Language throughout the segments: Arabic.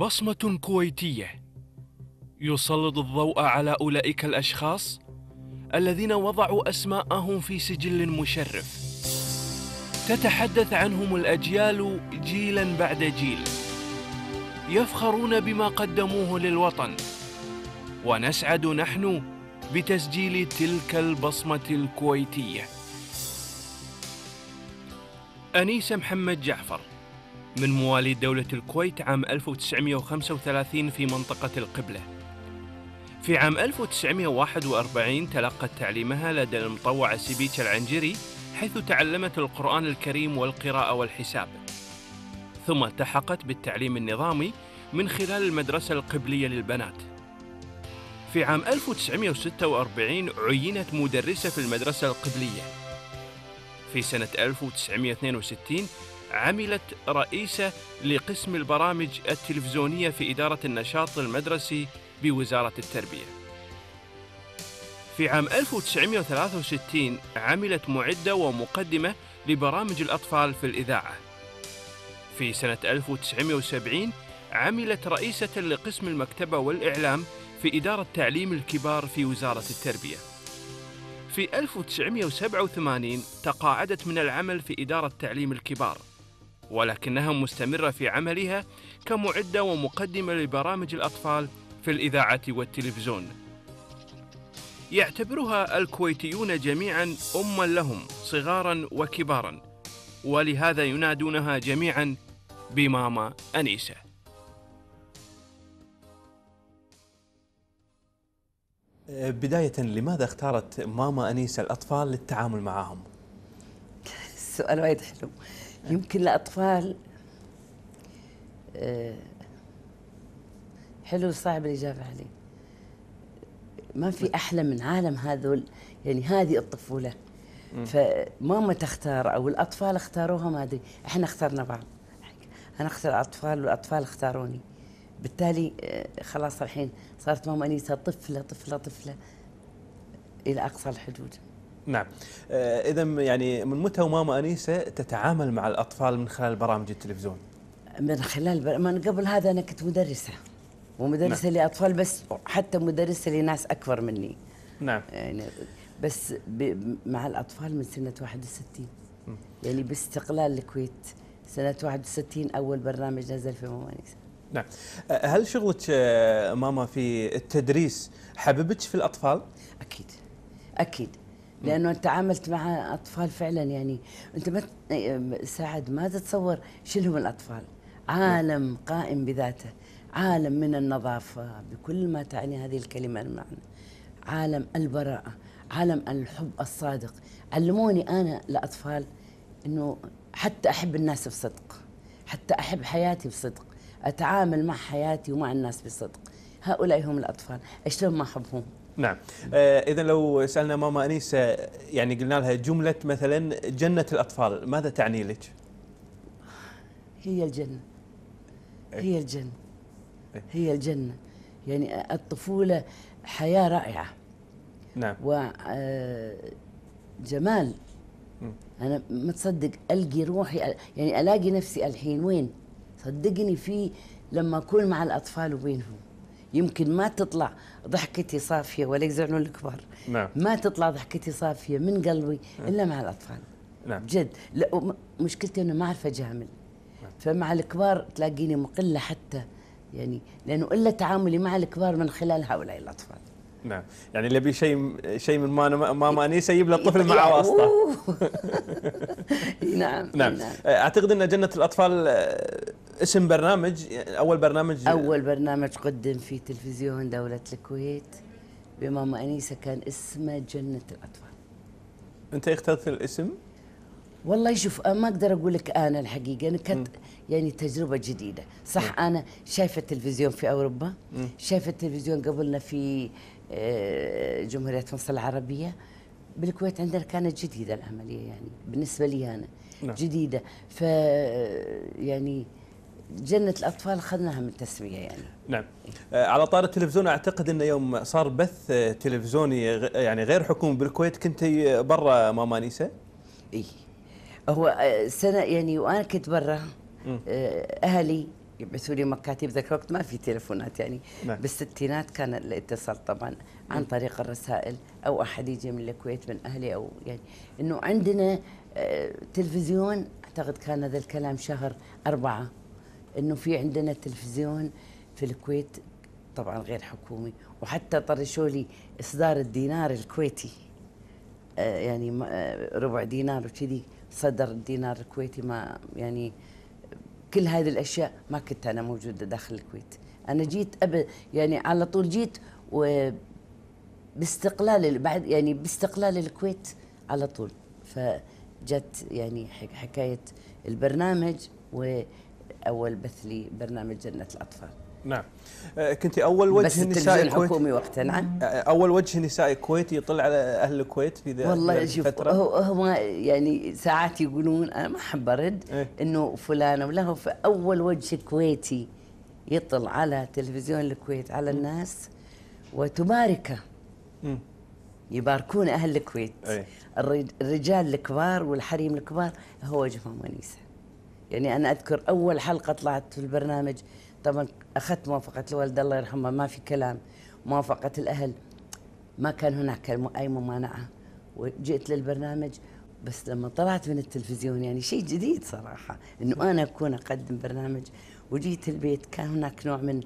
بصمة كويتية يسلط الضوء على أولئك الأشخاص الذين وضعوا أسماءهم في سجل مشرف تتحدث عنهم الأجيال جيلا بعد جيل يفخرون بما قدموه للوطن ونسعد نحن بتسجيل تلك البصمة الكويتية أنيس محمد جعفر من مواليد دولة الكويت عام 1935 في منطقة القبلة. في عام 1941 تلقت تعليمها لدى المطوع سيبيتش العنجري حيث تعلمت القرآن الكريم والقراءة والحساب. ثم التحقت بالتعليم النظامي من خلال المدرسة القبلية للبنات. في عام 1946 عينت مدرسة في المدرسة القبلية. في سنة 1962 عملت رئيسة لقسم البرامج التلفزيونية في إدارة النشاط المدرسي بوزارة التربية. في عام 1963 عملت معدة ومقدمة لبرامج الأطفال في الإذاعة. في سنة 1970 عملت رئيسة لقسم المكتبة والإعلام في إدارة تعليم الكبار في وزارة التربية. في 1987 تقاعدت من العمل في إدارة تعليم الكبار ولكنها مستمرة في عملها كمعدة ومقدمة لبرامج الأطفال في الإذاعة والتلفزيون. يعتبرها الكويتيون جميعا أما لهم صغارا وكبارا، ولهذا ينادونها جميعا بماما أنيسة. بداية لماذا اختارت ماما أنيسة الأطفال للتعامل معهم؟ سؤال وايد حلو. يمكن الأطفال آه، حلو صعب الإجابة عليه ما في أحلى من عالم هذول يعني هذه الطفولة فماما تختار أو الأطفال اختاروها ما أدري إحنا اخترنا بعض أنا اختار الأطفال والأطفال اختاروني بالتالي آه، خلاص الحين صارت ماما أنيسة طفلة طفلة طفلة إلى أقصى الحدود نعم آه، اذا يعني من متى وماما انيسه تتعامل مع الاطفال من خلال برامج التلفزيون؟ من خلال بر... من قبل هذا انا كنت مدرسه ومدرسه نعم. لاطفال بس حتى مدرسه لناس اكبر مني نعم يعني بس ب... مع الاطفال من سنه 61 م. يعني باستقلال الكويت سنه 61 اول برنامج نزل في ماما انيسه نعم آه، هل شغلك آه، ماما في التدريس حببتش في الاطفال؟ اكيد اكيد لانه انت تعاملت مع اطفال فعلا يعني انت ما إيه، سعد ما تتصور هم الاطفال عالم قائم بذاته عالم من النظافه بكل ما تعني هذه الكلمه المعنى عالم البراءه عالم الحب الصادق علموني انا الاطفال انه حتى احب الناس بصدق حتى احب حياتي بصدق اتعامل مع حياتي ومع الناس بصدق هؤلاء هم الاطفال اشلون ما احبهم نعم آه، اذا لو سالنا ماما انيسه يعني قلنا لها جمله مثلا جنه الاطفال ماذا تعني لك؟ هي الجنه إيه. هي الجنه إيه. هي الجنه يعني الطفوله حياه رائعه نعم وجمال آه، انا ما تصدق القي روحي يعني الاقي نفسي الحين وين صدقني في لما اكون مع الاطفال وبينهم يمكن ما تطلع ضحكتي صافيه ولا يزعلون الكبار نعم. ما تطلع ضحكتي صافيه من قلبي الا مع الاطفال نعم جد لا مشكلتي انه ما اعرف اجامل نعم. فمع الكبار تلاقيني مقله حتى يعني لانه الا تعاملي مع الكبار من خلال هؤلاء الاطفال نعم يعني اللي يبي شيء شيء من ماما ما انيسه يجيب له الطفل معه واسطه نعم. نعم نعم أه، اعتقد ان جنه الاطفال أه، اسم برنامج اول برنامج اول برنامج قدم في تلفزيون دوله الكويت بماما انيسه كان اسمه جنه الاطفال انت اخترت الاسم والله شوف ما اقدر اقول لك انا الحقيقه انا كانت يعني تجربه جديده صح م. انا شايفه التلفزيون في اوروبا شايفه التلفزيون قبلنا في آه، جمهورية مصر العربية بالكويت عندنا كانت جديدة العملية يعني بالنسبة لي أنا نعم. جديدة ف آه، يعني جنة الأطفال أخذناها من التسميه يعني نعم إيه. آه، على طار التلفزيون أعتقد أنه يوم صار بث تلفزيوني يعني غير حكومي بالكويت كنت برا ماما نيسا إي هو سنة يعني وأنا كنت برا أهلي يبعثوا لي مكاتب ذاك الوقت ما في تليفونات يعني نعم. بالستينات كان الاتصال طبعا عن نعم. طريق الرسائل او احد يجي من الكويت من اهلي او يعني انه عندنا آه، تلفزيون اعتقد كان هذا الكلام شهر أربعة انه في عندنا تلفزيون في الكويت طبعا غير حكومي وحتى طرشوا لي اصدار الدينار الكويتي آه، يعني آه، ربع دينار وكذي صدر الدينار الكويتي ما يعني كل هذه الاشياء ما كنت انا موجوده داخل الكويت انا جيت قبل يعني على طول جيت و باستقلال بعد يعني باستقلال الكويت على طول فجت يعني حكايه البرنامج واول بث لي برنامج جنه الاطفال نعم آه، كنت اول وجه بس نسائي الحكومي وقتها آه، نعم اول وجه نسائي كويتي يطلع على اهل الكويت في ذا والله شوف هو, هو يعني ساعات يقولون انا ما احب ارد إيه؟ انه فلانه ولا هو اول وجه كويتي يطل على تلفزيون الكويت على الناس وتباركه يباركون اهل الكويت أيه؟ الرجال الكبار والحريم الكبار هو وجههم ونيسه يعني انا اذكر اول حلقه طلعت في البرنامج طبعا اخذت موافقه الوالده الله يرحمها ما في كلام موافقه الاهل ما كان هناك اي ممانعه وجئت للبرنامج بس لما طلعت من التلفزيون يعني شيء جديد صراحه انه انا اكون اقدم برنامج وجيت البيت كان هناك نوع من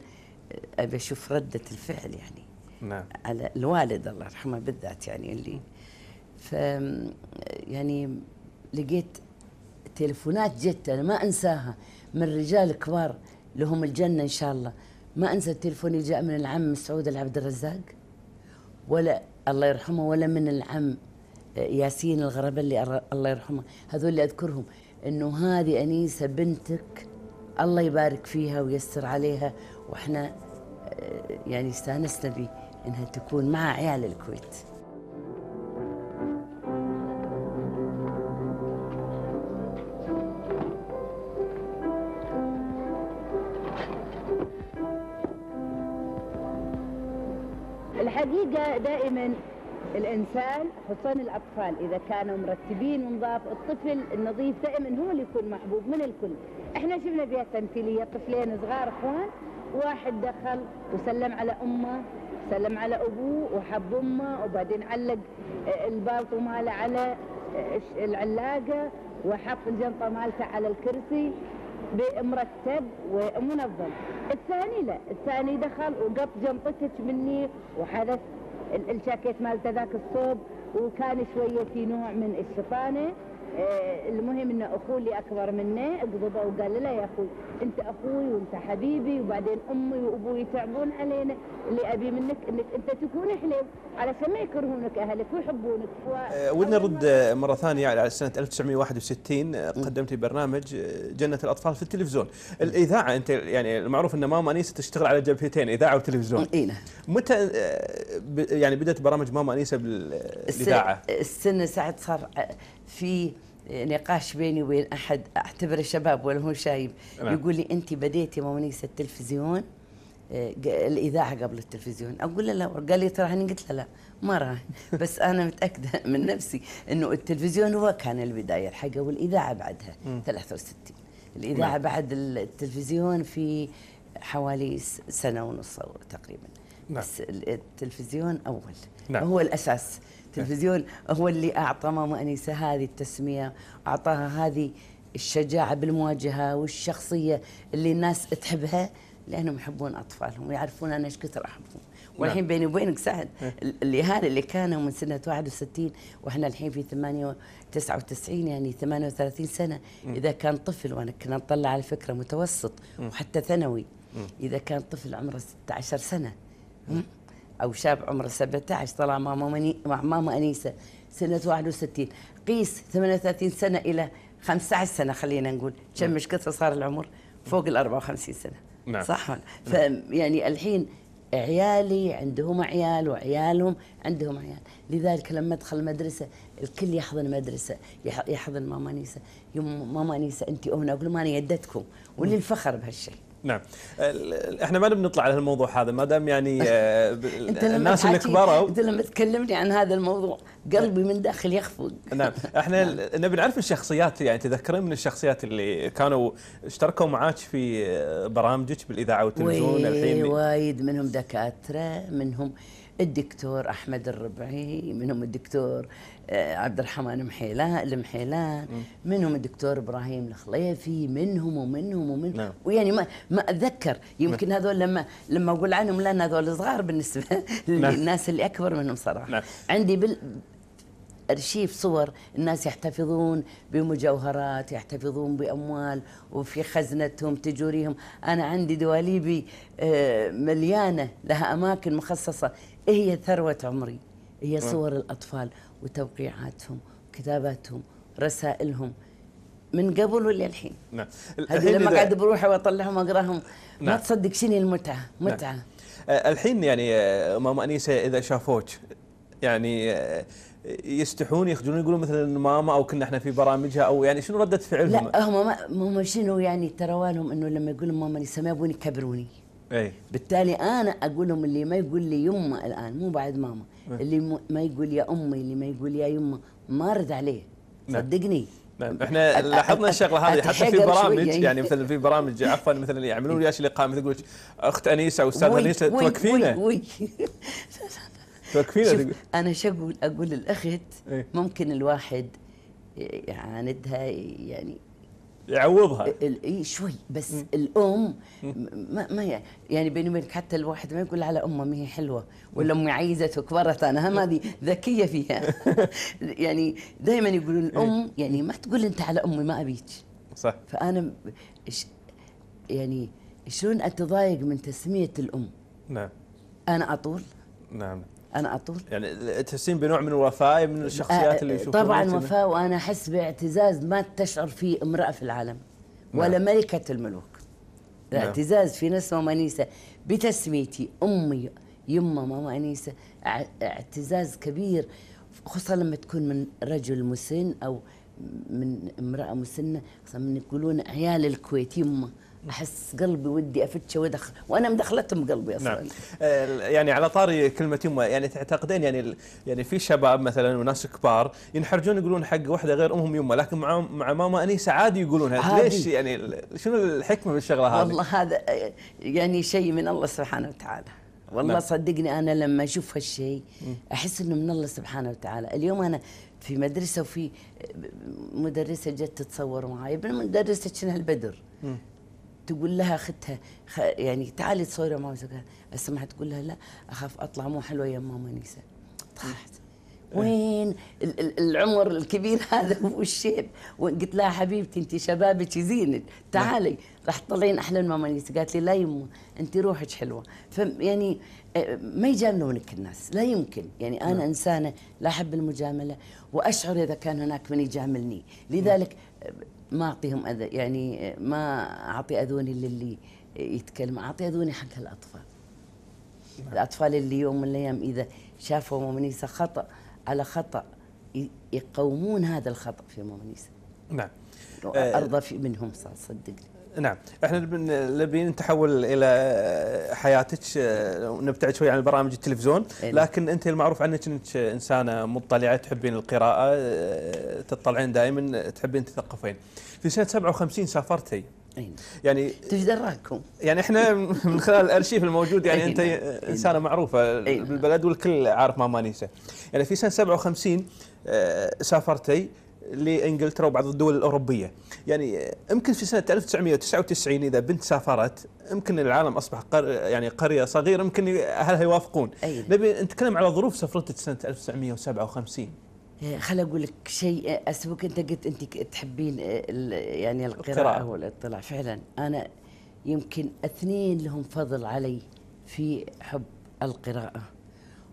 ابي اشوف رده الفعل يعني نعم على الوالد الله يرحمه بالذات يعني اللي ف يعني لقيت تليفونات جت انا ما انساها من رجال كبار لهم الجنة إن شاء الله ما أنسى التلفون جاء من العم سعود العبد الرزاق ولا الله يرحمه ولا من العم آه، ياسين الغربة اللي الله يرحمه هذول اللي أذكرهم أنه هذه أنيسة بنتك الله يبارك فيها ويسر عليها وإحنا آه، يعني استانسنا بي أنها تكون مع عيال الكويت حصان الإنسان حصان الأطفال إذا كانوا مرتبين ونظاف الطفل النظيف دائما هو اللي يكون محبوب من الكل احنا شفنا فيها تمثيلية طفلين صغار اخوان واحد دخل وسلم على أمه سلم على أبوه وحب أمه وبعدين علق آه، البالطو ماله على آه، العلاقة وحط الجنطة مالته على الكرسي مرتب ومنظم الثاني لا الثاني دخل وقط جنطتك مني وحذف الجاكيت مالته ذاك الصوب وكان شوية في نوع من الشطانة آه، المهم ان اخوه اللي اكبر منه قبضه وقال له يا اخوي انت اخوي وانت حبيبي وبعدين امي وابوي يتعبون علينا اللي ابي منك انك انت تكون حليو علشان ما يكرهونك اهلك ويحبونك و... آه، ودنا نرد مره ثانيه على سنه 1961 آه، قدمت برنامج جنه الاطفال في التلفزيون الاذاعه انت يعني المعروف ان ماما انيسه تشتغل على جبهتين اذاعه وتلفزيون اي نعم متى يعني بدات برامج ماما انيسه بالاذاعه السنه ساعه صار في آه، نقاش بيني وبين احد اعتبره شباب ولا هو شايب نعم. يقول لي انت بديتي مونيس التلفزيون آه، الاذاعه قبل التلفزيون اقول له لا قال لي ترى انا قلت له لا ما راهن بس انا متاكده من نفسي انه التلفزيون هو كان البدايه الحقيقه والاذاعه بعدها 63 نعم. الاذاعه بعد التلفزيون في حوالي سنه ونص تقريبا نعم. بس التلفزيون اول نعم. هو الاساس التلفزيون هو اللي أعطى ماما أنيسة هذه التسمية أعطاها هذه الشجاعة بالمواجهة والشخصية اللي الناس تحبها لأنهم يحبون أطفالهم ويعرفون أنا إيش كثر أحبهم نعم. والحين بيني وبينك سعد إيه. الاهالي اللي كانوا من سنه 61 واحنا الحين في 8 يعني 38 سنه إيه. اذا كان طفل وانا كنا نطلع على فكره متوسط إيه. وحتى ثانوي اذا كان طفل عمره 16 سنه أو شاب عمره 17 طلع مع ماما, مع ماما أنيسة سنة 61 قيس 38 سنة إلى 15 سنة خلينا نقول نعم. مش كثر صار العمر فوق ال 54 سنة نعم. صح نعم. فيعني الحين عيالي عندهم عيال وعيالهم عندهم عيال لذلك لما ادخل المدرسة الكل يحضن مدرسة يحضن ماما نيسة يوم ماما انيسه انت هنا اقول ماني يدتكم وللفخر بهالشيء نعم احنا ما بنطلع على الموضوع هذا ما دام يعني آه، الناس اللي كبروا انت لما تكلمني عن هذا الموضوع قلبي من داخل يخفق نعم احنا نعم. نبي نعرف الشخصيات يعني تذكرين من الشخصيات اللي كانوا اشتركوا معاك في آه، برامجك بالاذاعه والتلفزيون الحين وايد منهم دكاتره منهم الدكتور احمد الربعي منهم الدكتور آه، عبد الرحمن محيلان المحيلان منهم الدكتور ابراهيم الخليفي منهم ومنهم ومنهم نعم. ويعني ما ما اتذكر يمكن نعم. هذول لما لما اقول عنهم لان هذول صغار بالنسبه نعم. للناس اللي اكبر منهم صراحه نعم. عندي بال ارشيف صور الناس يحتفظون بمجوهرات يحتفظون باموال وفي خزنتهم تجوريهم انا عندي دواليبي آه، مليانه لها اماكن مخصصه هي ثروة عمري هي نعم. صور الأطفال وتوقيعاتهم وكتاباتهم رسائلهم من قبل ولا الحين؟ نعم هذه لما قاعد بروحي واطلعهم واقراهم نعم. ما تصدق شنو المتعه نعم. متعه نعم. الحين يعني ماما انيسه اذا شافوك يعني يستحون يخجلون يقولون مثلا ماما او كنا احنا في برامجها او يعني شنو رده فعلهم؟ لا هم هم شنو يعني ترى انه لما يقولون ماما انيسه ما يبون يكبروني أي. بالتالي انا اقول لهم اللي ما يقول لي يما الان مو بعد ماما أي. اللي ما يقول يا امي اللي ما يقول يا يما ما ارد عليه نعم. صدقني نعم احنا لاحظنا الشغله هذه حتى في برامج يعني مثلا في برامج عفوا مثلا يعملون وياك لقاء مثل تقول اخت انيسه او استاذ انيسه توقفينا توقفينا انا شو اقول اقول الاخت إيه. ممكن الواحد يعاندها يعني يعوضها اي شوي بس مم. الام ما, ما يعني بيني وبينك حتى الواحد ما يقول على امه ما هي حلوه ولا امي عيزت وكبرت انا ما هذه ذكيه فيها يعني دائما يقولون إيه. الام يعني ما تقول انت على امي ما ابيك صح فانا يعني شلون اتضايق من تسميه الام نعم انا اطول نعم انا اطول يعني تحسين بنوع من الوفاء من أه، الشخصيات اللي يشوفونها طبعا وفاء وانا احس باعتزاز ما تشعر فيه امراه في العالم نعم. ولا نعم. ملكه الملوك نعم. الاعتزاز في نسمه انيسه بتسميتي امي يمه ماما انيسه اعتزاز كبير خصوصا لما تكون من رجل مسن او من امراه مسنه خصوصا من يقولون عيال الكويت يمه بحس قلبي ودي افتشه وادخل وانا مدخلتهم قلبي اصلا نعم. آه، يعني على طاري كلمه يمه يعني تعتقدين يعني يعني في شباب مثلا وناس كبار ينحرجون يقولون حق واحده غير امهم يمه لكن مع مع ماما انيسه عادي يقولونها ليش يعني شنو الحكمه من الشغله هذه؟ والله هذا يعني شيء من الله سبحانه وتعالى والله نعم. صدقني انا لما اشوف هالشيء احس انه من الله سبحانه وتعالى اليوم انا في مدرسه وفي مدرسه جت تتصور معي ابن مدرسه شنها البدر تقول لها اختها خ... يعني تعالي تصوري ماما اسمعها تقول لها لا اخاف اطلع مو حلوه يا ماما نيسه طلعت إيه. وين العمر الكبير هذا والشيب قلت لها حبيبتي انت شبابك يزينك تعالي نعم. راح تطلعين احلى ماما نيسه قالت لي لا يما انت روحك حلوه يعني آه، ما يجاملونك الناس لا يمكن يعني انا م. نعم. انسانه لا احب المجامله واشعر اذا كان هناك من يجاملني لذلك ما اعطيهم اذى يعني ما اعطي اذوني للي يتكلم اعطي اذوني حق هالاطفال الاطفال اللي يوم من الايام اذا شافوا ممنيسه خطا على خطا يقومون هذا الخطا في ممنيسه نعم ارضى منهم صدقني نعم احنا نبي نتحول الى حياتك آه، نبتعد شوي عن البرامج التلفزيون إيه، نعم. لكن انت المعروف عنك انك انسانه مطلعه تحبين القراءه آه، تطلعين دائما تحبين تثقفين في سنه 57 سافرتي إيه، نعم. يعني ايش دراكم؟ يعني احنا من خلال الارشيف الموجود يعني إيه، انت نعم. انسانه معروفه بالبلد والكل عارف ما مانيسه يعني في سنه 57 آه، سافرتي لانجلترا وبعض الدول الاوروبيه يعني يمكن في سنه 1999 اذا بنت سافرت يمكن العالم اصبح قر يعني قريه صغيره يمكن اهلها يوافقون أيه. نبي نتكلم على ظروف سفرتك سنه 1957 إيه، خل اقول لك شيء اسبوك انت قلت انت تحبين يعني القراءه القراءة. والاطلاع فعلا انا يمكن اثنين لهم فضل علي في حب القراءه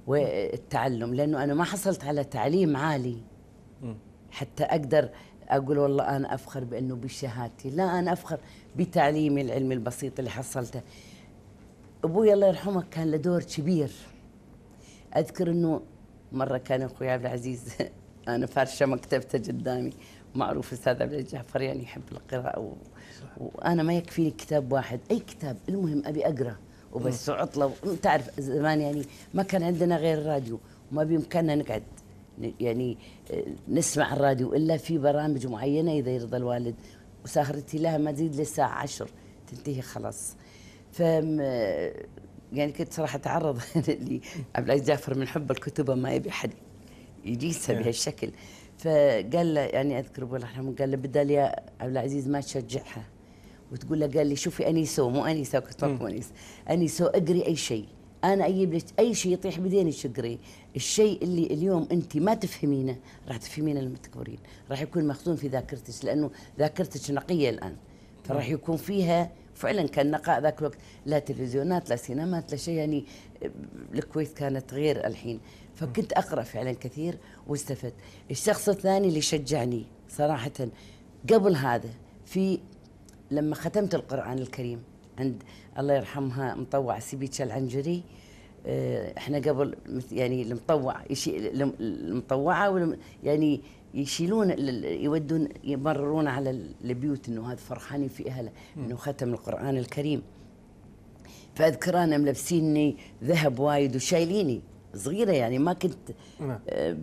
والتعلم لانه انا ما حصلت على تعليم عالي حتى اقدر اقول والله انا افخر بانه بشهادتي لا انا افخر بتعليمي العلمي البسيط اللي حصلته ابوي الله يرحمه كان له دور كبير اذكر انه مره كان اخوي عبد العزيز انا فارشه مكتبته قدامي معروف استاذ عبد الجعفر جعفر يعني يحب القراءه و... وانا ما يكفيني كتاب واحد اي كتاب المهم ابي اقرا وبس عطله تعرف زمان يعني ما كان عندنا غير الراديو وما بامكاننا نقعد يعني آه، نسمع الراديو الا في برامج معينه اذا يرضى الوالد وسهرتي لها ما تزيد للساعه 10 تنتهي خلاص ف آه، يعني كنت صراحه اتعرض عبد العزيز جعفر من حب الكتب ما يبي حد يجيسها بهالشكل فقال له يعني اذكر ابو الله قال له بدال يا عبد العزيز ما تشجعها وتقول له قال لي شوفي انيسو مو انيسه كنت hmm. انيس انيسو اقري اي شيء انا اجيب لك اي شيء يطيح بديني شقري الشيء اللي اليوم انت ما تفهمينه راح تفهمينه لما تكبرين راح يكون مخزون في ذاكرتك لانه ذاكرتك نقيه الان فراح نعم. يكون فيها فعلا كان نقاء ذاك الوقت لا تلفزيونات لا سينمات لا شيء يعني آه، الكويت كانت غير الحين فكنت نعم. اقرا فعلا كثير واستفدت الشخص الثاني اللي شجعني صراحه قبل هذا في لما ختمت القران الكريم عند الله يرحمها مطوع سبيتشا العنجري آه، احنا قبل يعني المطوع المطوعه يعني يشيلون يودون يمررون على البيوت انه هذا فرحانين في اهله انه ختم القران الكريم فاذكر انا ملبسيني ذهب وايد وشايليني صغيره يعني ما كنت نعم. آه،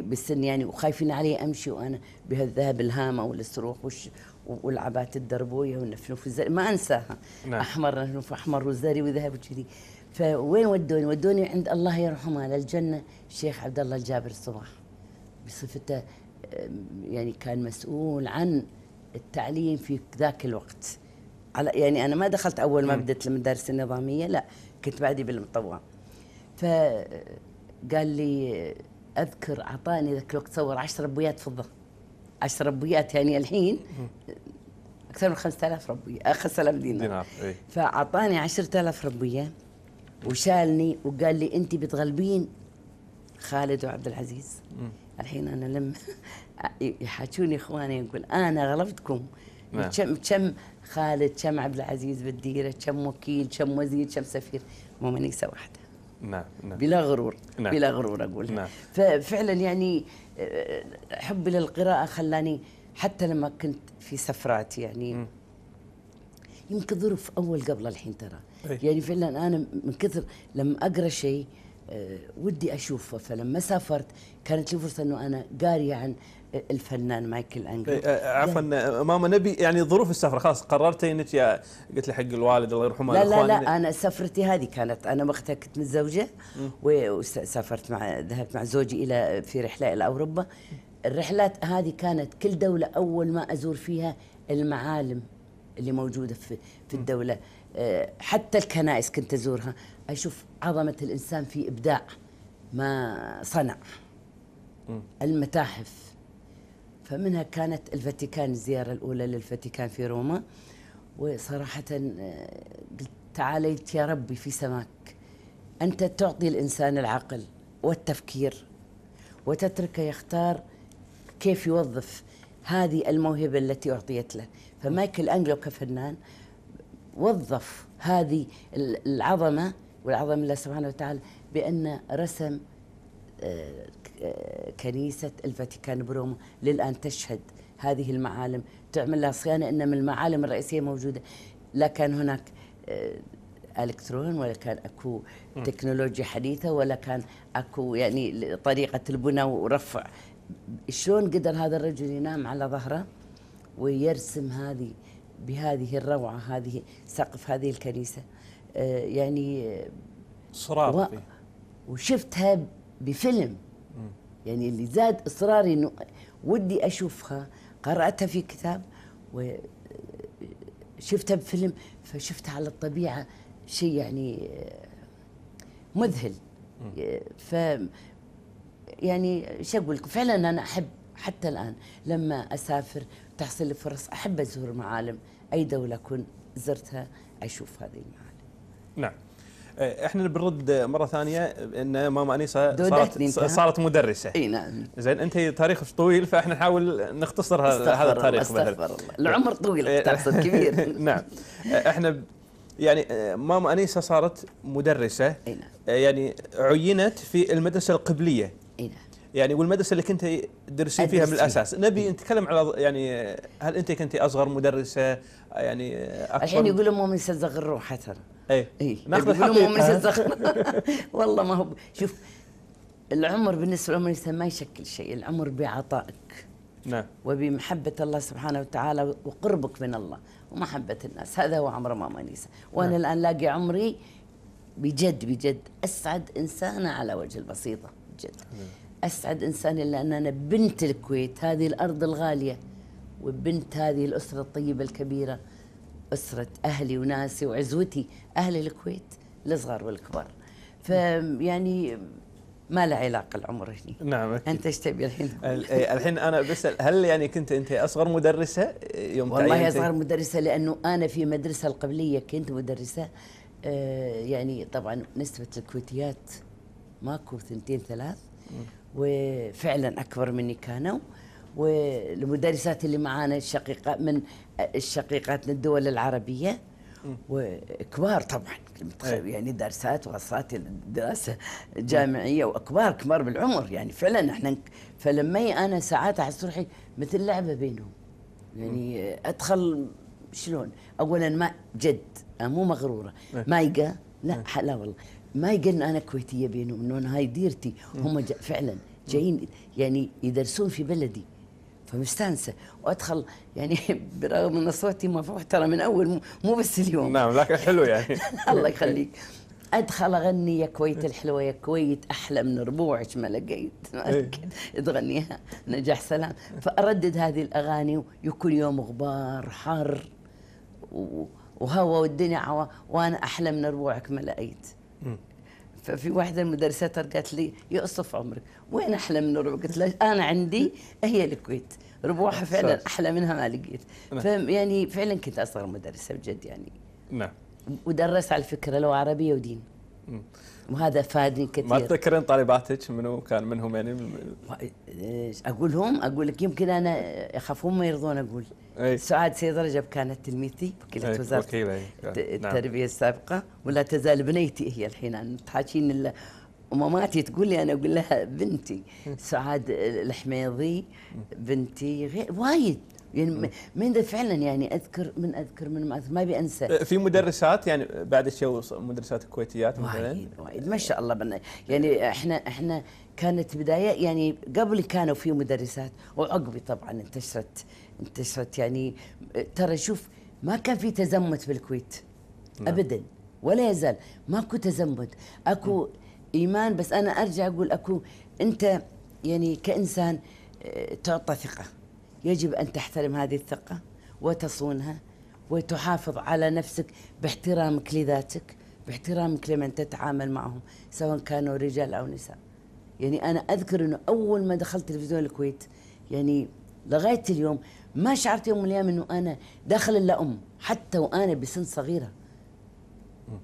بالسن يعني وخايفين علي امشي وانا بهالذهب الهامه والصروخ والعبات الدربويه والنفنوف الزري ما انساها نعم. احمر نفنوف احمر وزري وذهب وكذي فوين ودوني؟ ودوني عند الله يرحمه للجنه الشيخ عبد الله الجابر الصباح بصفته يعني كان مسؤول عن التعليم في ذاك الوقت على يعني انا ما دخلت اول ما بدأت المدارس النظاميه لا كنت بعدي بالمطوع فقال آه، لي آه، اذكر اعطاني ذاك الوقت صور 10 بويات فضه 10 ربويات يعني الحين اكثر من 5000 ربويه 5000 دينار دينار اي فاعطاني 10000 ربويه وشالني وقال لي انت بتغلبين خالد وعبد العزيز مم. الحين انا لما يحاكوني اخواني يقول انا غلبتكم نعم. كم كم خالد كم عبد العزيز بالديره كم وكيل كم وزير كم سفير مو منيسه واحده نعم نعم بلا غرور نعم بلا غرور اقول نعم ففعلا يعني حبي للقراءة خلاني حتى لما كنت في سفرات يعني م. يمكن ظروف أول قبل الحين ترى أي. يعني فعلا أنا من كثر لما أقرأ شيء آه، ودي أشوفه فلما سافرت كانت لي فرصة أنه أنا قارية عن الفنان مايكل انجلو إيه، إيه، عفوا ماما نبي يعني ظروف السفره خلاص قررتي انك يا قلت لحق الوالد الله يرحمه لا لا لا انا سفرتي هذه كانت انا وقتها كنت متزوجه وسافرت مع ذهبت مع زوجي الى في رحله الى اوروبا الرحلات هذه كانت كل دوله اول ما ازور فيها المعالم اللي موجوده في في الدوله إيه، حتى الكنائس كنت ازورها اشوف عظمه الانسان في ابداع ما صنع المتاحف فمنها كانت الفاتيكان الزيارة الأولى للفاتيكان في روما وصراحة آه، قلت تعاليت يا ربي في سماك أنت تعطي الإنسان العقل والتفكير وتتركه يختار كيف يوظف هذه الموهبة التي أعطيت له فمايكل أنجلو كفنان وظف هذه العظمة والعظمة الله سبحانه وتعالى بأن رسم آه، كنيسة الفاتيكان بروما للآن تشهد هذه المعالم تعمل لها صيانة إنما المعالم الرئيسية موجودة لا كان هناك آه، الكترون ولا كان اكو تكنولوجيا حديثه ولا كان اكو يعني طريقه البناء ورفع شلون قدر هذا الرجل ينام على ظهره ويرسم هذه بهذه الروعه هذه سقف هذه الكنيسه آه، يعني آه، صراخ و... وشفتها بفيلم يعني اللي زاد اصراري انه ودي اشوفها قراتها في كتاب وشفتها بفيلم فشفتها على الطبيعه شيء يعني مذهل ف يعني شو اقول لكم فعلا انا احب حتى الان لما اسافر تحصل لي فرص احب ازور معالم اي دوله اكون زرتها اشوف هذه المعالم نعم إيه، احنا بنرد مره ثانيه ان ماما انيسه صارت صارت مدرسه اي نعم زين انت تاريخك طويل فاحنا نحاول نختصر هذا التاريخ استغفر الله العمر طويل إيه، تقصد كبير نعم احنا يعني إيه، ماما انيسه صارت مدرسه اي نعم يعني عينت في المدرسه القبليه اي نعم يعني والمدرسه اللي كنت تدرسين فيها من الاساس نبي نتكلم على يعني هل انت كنت اصغر مدرسه يعني اكبر الحين يقولوا ماما انيسه صغر روحها ترى اي اي ناخذ من والله ما هو شوف العمر بالنسبه للانسان ما يشكل شيء العمر بعطائك نعم وبمحبة الله سبحانه وتعالى وقربك من الله ومحبة الناس هذا هو عمر ماما نيسا وأنا نعم. الآن لاقي عمري بجد بجد أسعد إنسانة على وجه البسيطة بجد نعم. أسعد إنسانة لأن أنا بنت الكويت هذه الأرض الغالية وبنت هذه الأسرة الطيبة الكبيرة أسرة أهلي وناسي وعزوتي أهل الكويت الصغار والكبار فيعني ما له علاقه العمر هني نعم أكيد. انت ايش تبي الحين إيه، الحين انا بسال هل يعني كنت انت اصغر مدرسه يوم والله اصغر مدرسه لانه انا في المدرسه القبليه كنت مدرسه آه، يعني طبعا نسبه الكويتيات ماكو ثنتين ثلاث وفعلا اكبر مني كانوا والمدرسات اللي معانا الشقيقه من الشقيقات للدول العربية وكبار طبعا إيه. يعني درسات وصلت الدراسة إيه. جامعية وكبار كبار بالعمر يعني فعلا احنا فلما أنا ساعات أحس روحي مثل لعبة بينهم يعني أدخل شلون أولا ما جد مو مغرورة إيه. يقى لا لا والله ما ان أنا كويتية بينهم إنه هاي ديرتي هم فعلا جايين يعني يدرسون في بلدي فمستانسه وادخل يعني برغم ان صوتي ترى من اول مو بس اليوم نعم لكن حلو يعني الله يخليك ادخل اغني يا كويت الحلوه يا كويت احلى من ربوعك ما لقيت إيه. تغنيها نجاح سلام فاردد هذه الاغاني ويكون يوم غبار حر وهوا والدنيا عوا وانا احلى من ربوعك ما لقيت ففي واحده من المدرسات قالت لي يقصف عمرك وين احلى من ربع قلت له انا عندي هي الكويت ربوعها فعلا احلى منها ما لقيت نعم. يعني فعلا كنت اصغر مدرسه بجد يعني نعم ودرس على الفكره لو عربيه ودين وهذا فادني كثير ما تذكرين طالباتك منو كان منهم يعني اقول لهم اقول لك يمكن انا يخافون ما يرضون اقول أي. سعاد سيد رجب كانت تلميذتي وكيله وزاره نعم. التربيه السابقه ولا تزال بنيتي هي الحين تحاكين وماماتي تقول لي انا اقول لها بنتي سعاد الحميضي بنتي غير وايد يعني من فعلا يعني اذكر من اذكر من ما, ما ابي انسى أه، في مدرسات يعني بعد الشيء مدرسات كويتيات مثلا وايد وايد ما شاء الله بنا يعني احنا احنا كانت بدايه يعني قبل كانوا في مدرسات وعقبي طبعا انتشرت انتشرت يعني ترى شوف ما كان في تزمت بالكويت نعم. ابدا ولا يزال ماكو تزمت اكو م. ايمان بس انا ارجع اقول اكو انت يعني كانسان آه، تعطى ثقه يجب ان تحترم هذه الثقه وتصونها وتحافظ على نفسك باحترامك لذاتك باحترامك لمن تتعامل معهم سواء كانوا رجال او نساء يعني انا اذكر انه اول ما دخلت تلفزيون الكويت يعني لغايه اليوم ما شعرت يوم من الايام انه انا داخل الا ام حتى وانا بسن صغيره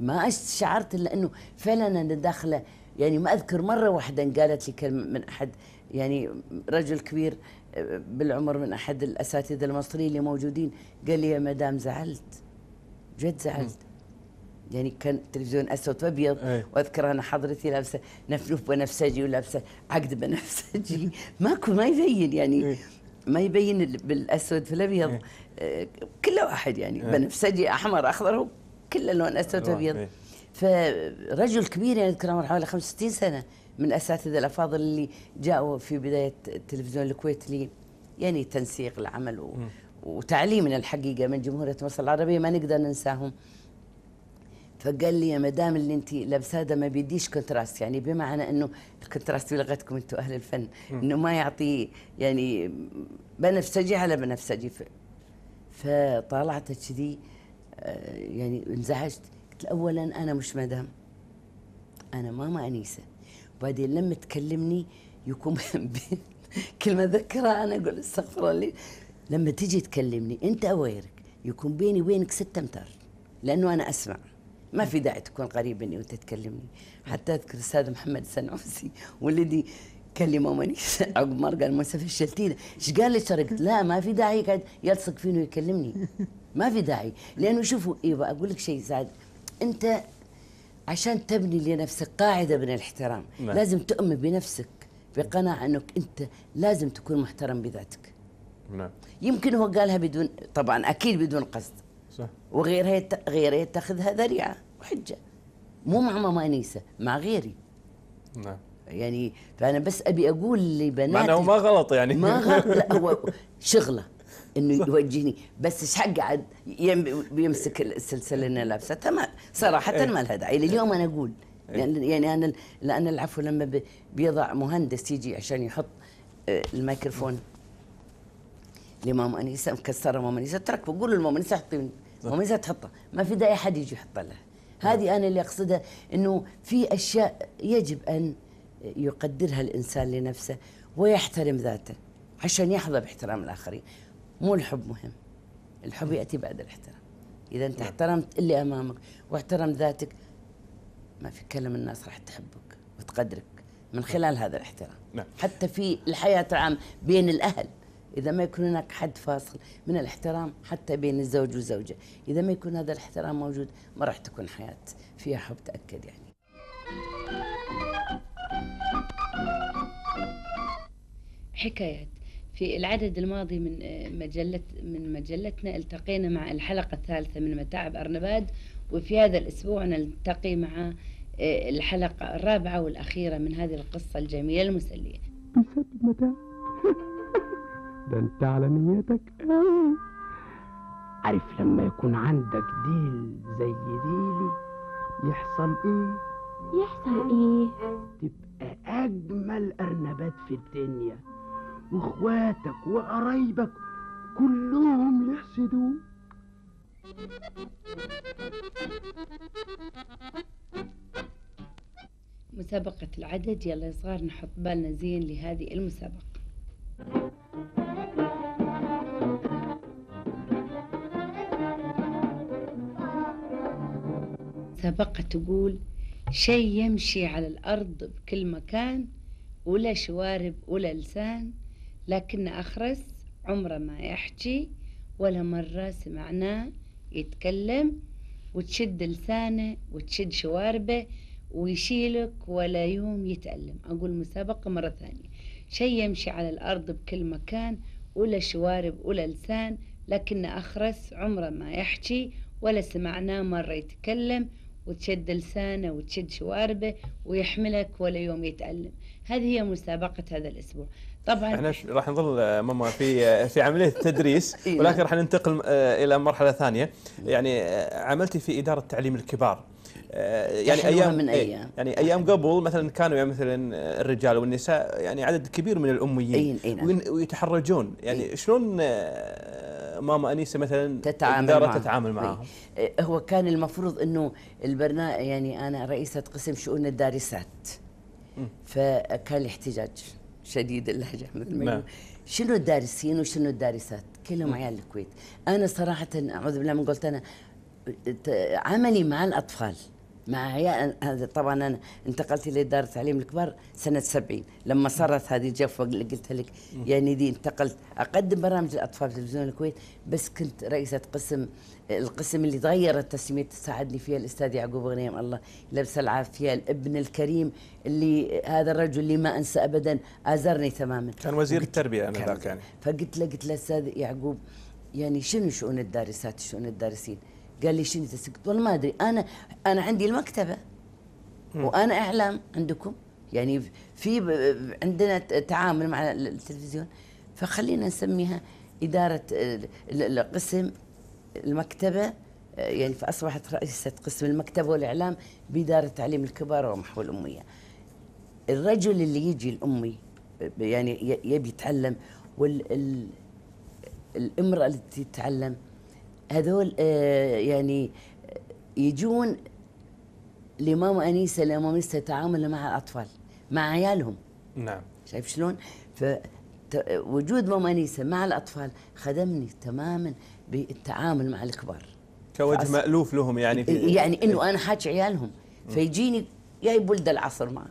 ما شعرت الا انه فعلا انا داخله يعني ما أذكر مرة واحدة قالت لي كلمة من أحد يعني رجل كبير آه، بالعمر من أحد الأساتذة المصريين اللي موجودين قال لي يا مدام زعلت جد زعلت يعني كان تلفزيون اسود وابيض إيه. واذكر انا حضرتي لابسه نفلوف بنفسجي ولابسه عقد بنفسجي ماكو ما يبين يعني إيه. ما يبين بالاسود في الابيض إيه. آه، كله واحد يعني بنفسجي احمر اخضر كله لون اسود وابيض فرجل كبير يعني اذكر حوالي 65 سنه من الاساتذه الافاضل اللي جاءوا في بدايه التلفزيون الكويت لي يعني تنسيق العمل و... وتعليمنا الحقيقه من جمهوريه مصر العربيه ما نقدر ننساهم فقال لي يا مدام اللي انت لابسه ده ما بيديش كونتراست يعني بمعنى انه الكونتراست بلغتكم انتم اهل الفن انه ما يعطي يعني بنفسجي على بنفسجي فطالعت كذي آه، يعني انزعجت اولا انا مش مدام انا ماما انيسه وبعدين لما تكلمني يكون كل ما ذكرها انا اقول استغفر الله لما تجي تكلمني انت او غيرك يكون بيني وبينك ستة امتار لانه انا اسمع ما في داعي تكون قريب مني وانت تكلمني حتى اذكر الاستاذ محمد السنعوسي والذي كلمه منيسة عقب ما قال ما الشلتينه ايش قال لي سرقت لا ما في داعي يقعد يلصق فيني ويكلمني ما في داعي لانه شوفوا ايوه اقول لك شيء سعد انت عشان تبني لنفسك قاعده من الاحترام نعم. لازم تؤمن بنفسك بقناعه انك انت لازم تكون محترم بذاتك نعم يمكن هو قالها بدون طبعا اكيد بدون قصد صح وغيرها يت... غيرها يتخذها ذريعه وحجه مو مع ماما انيسه مع غيري نعم يعني فانا بس ابي اقول لبناتي مع انه ما غلط يعني ما غلط لا هو شغله انه يوجهني بس ايش قاعد يمسك السلسله اللي انا لابستها ما صراحه إيه. ما لها داعي يعني لليوم انا اقول إيه. يعني،, يعني انا لان العفو لما بيضع مهندس يجي عشان يحط آه، الميكروفون لماما انيسه مكسره ماما انيسه ترك بقول لماما انيسه حطي ماما انيسه تحطه ما في داعي احد يجي يحط لها إيه. هذه انا اللي اقصدها انه في اشياء يجب ان يقدرها الانسان لنفسه ويحترم ذاته عشان يحظى باحترام الاخرين مو الحب مهم الحب ياتي بعد الاحترام اذا انت احترمت اللي امامك واحترمت ذاتك ما في كلام الناس راح تحبك وتقدرك من نعم. خلال هذا الاحترام نعم. حتى في الحياه العامه بين الاهل اذا ما يكون هناك حد فاصل من الاحترام حتى بين الزوج والزوجه اذا ما يكون هذا الاحترام موجود ما راح تكون حياه فيها حب تاكد يعني حكايات في العدد الماضي من آه، مجلة من مجلتنا التقينا مع الحلقة الثالثة من متاعب أرنباد وفي هذا الأسبوع نلتقي مع آه، الحلقة الرابعة والأخيرة من هذه القصة الجميلة المسلية نسبب متاعب ده انت على نيتك عارف لما يكون عندك ديل زي ديلي يحصل ايه يحصل ايه تبقى اجمل ارنبات في الدنيا واخواتك وقرايبك كلهم يحسدوك مسابقة العدد يلا يا صغار نحط بالنا زين لهذه المسابقة مسابقة تقول شي يمشي على الأرض بكل مكان ولا شوارب ولا لسان لكن أخرس عمره ما يحكي ولا مرة سمعناه يتكلم وتشد لسانه وتشد شواربه ويشيلك ولا يوم يتألم أقول مسابقة مرة ثانية شي يمشي على الأرض بكل مكان ولا شوارب ولا لسان لكن أخرس عمره ما يحكي ولا سمعناه مرة يتكلم وتشد لسانه وتشد شواربه ويحملك ولا يوم يتألم هذه هي مسابقة هذا الأسبوع طبعا احنا راح نظل آه، ماما في آه، في عمليه التدريس إيه. ولكن راح ننتقل آه، الى مرحله ثانيه يعني عملتي في اداره تعليم الكبار يعني ايام من إيه، أيام. يعني ايام قبل مثلا كانوا يعني مثلا الرجال والنساء يعني عدد كبير من الاميين أين إيه، نعم. ويتحرجون يعني شلون ماما انيسه مثلا تتعامل تتعامل معهم هو كان المفروض انه البرنامج يعني انا رئيسه قسم شؤون الدارسات فكان الاحتجاج شديد اللهجه مثل ما نعم. شنو الدارسين وشنو الدارسات كلهم عيال الكويت انا صراحه اعوذ بالله من قلت انا عملي مع الاطفال مع عيال هذا طبعا انا انتقلت الى دار التعليم الكبار سنه 70 لما صارت هذه الجفوه اللي قلت لك يعني دي انتقلت اقدم برامج الاطفال في تلفزيون الكويت بس كنت رئيسه قسم القسم اللي تغيرت تسميته تساعدني فيها الأستاذ يعقوب غنيم الله لبس العافية الابن الكريم اللي هذا الرجل اللي ما أنسى أبدا آزرني تماما كان وزير التربية أنا ذاك يعني فقلت له قلت له أستاذ يعقوب يعني شنو شؤون الدارسات شؤون الدارسين قال لي شنو قلت والله ما أدري أنا أنا عندي المكتبة م. وأنا إعلام عندكم يعني في عندنا تعامل مع التلفزيون فخلينا نسميها إدارة القسم المكتبه آه، يعني فاصبحت رئيسه قسم المكتبه والاعلام باداره تعليم الكبار ومحو الاميه. الرجل اللي يجي الامي يعني يبي يتعلم والامراه اللي تتعلم هذول آه، يعني يجون لماما انيسه لماما انيسه تعامل مع الاطفال مع عيالهم نعم شايف شلون؟ فوجود ماما انيسه مع الاطفال خدمني تماما بالتعامل مع الكبار كوجه مألوف لهم يعني في يعني انه إيه. انا حاج عيالهم فيجيني يا بولد العصر معه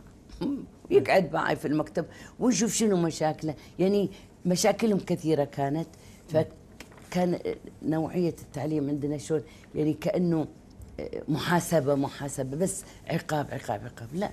يقعد معي في المكتب ويشوف شنو مشاكله يعني مشاكلهم كثيره كانت فكان نوعيه التعليم عندنا شلون يعني كانه آه، محاسبه محاسبه بس عقاب عقاب عقاب لا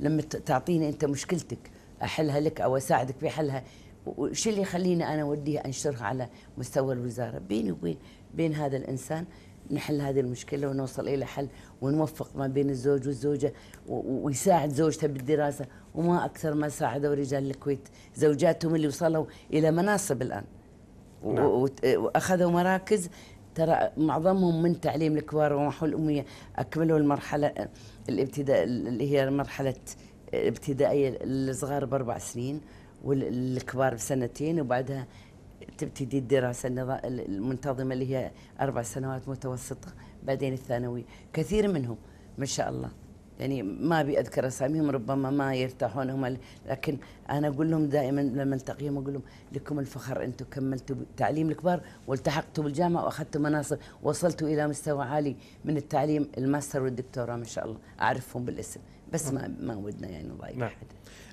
لما تعطيني انت مشكلتك احلها لك او اساعدك في حلها وش اللي يخليني انا اوديها انشرها على مستوى الوزاره بيني وبين بين هذا الانسان نحل هذه المشكله ونوصل الى حل ونوفق ما بين الزوج والزوجه ويساعد زوجته بالدراسه وما اكثر ما ساعدوا رجال الكويت زوجاتهم اللي وصلوا الى مناصب الان نعم. واخذوا مراكز ترى معظمهم من تعليم الكبار ومحو الاميه اكملوا المرحله الابتداء اللي هي مرحله ابتدائيه الصغار باربع سنين والكبار بسنتين وبعدها تبتدي الدراسة المنتظمة اللي هي أربع سنوات متوسطة بعدين الثانوي كثير منهم ما شاء الله يعني ما ابي اذكر اساميهم ربما ما يرتاحون هم لكن انا اقول لهم دائما لما التقيهم اقول لهم لكم الفخر انتم كملتوا تعليم الكبار والتحقتوا بالجامعه واخذتوا مناصب وصلتوا الى مستوى عالي من التعليم الماستر والدكتوراه ما شاء الله اعرفهم بالاسم بس نعم. ما ما ودنا يعني نضايق نعم. احد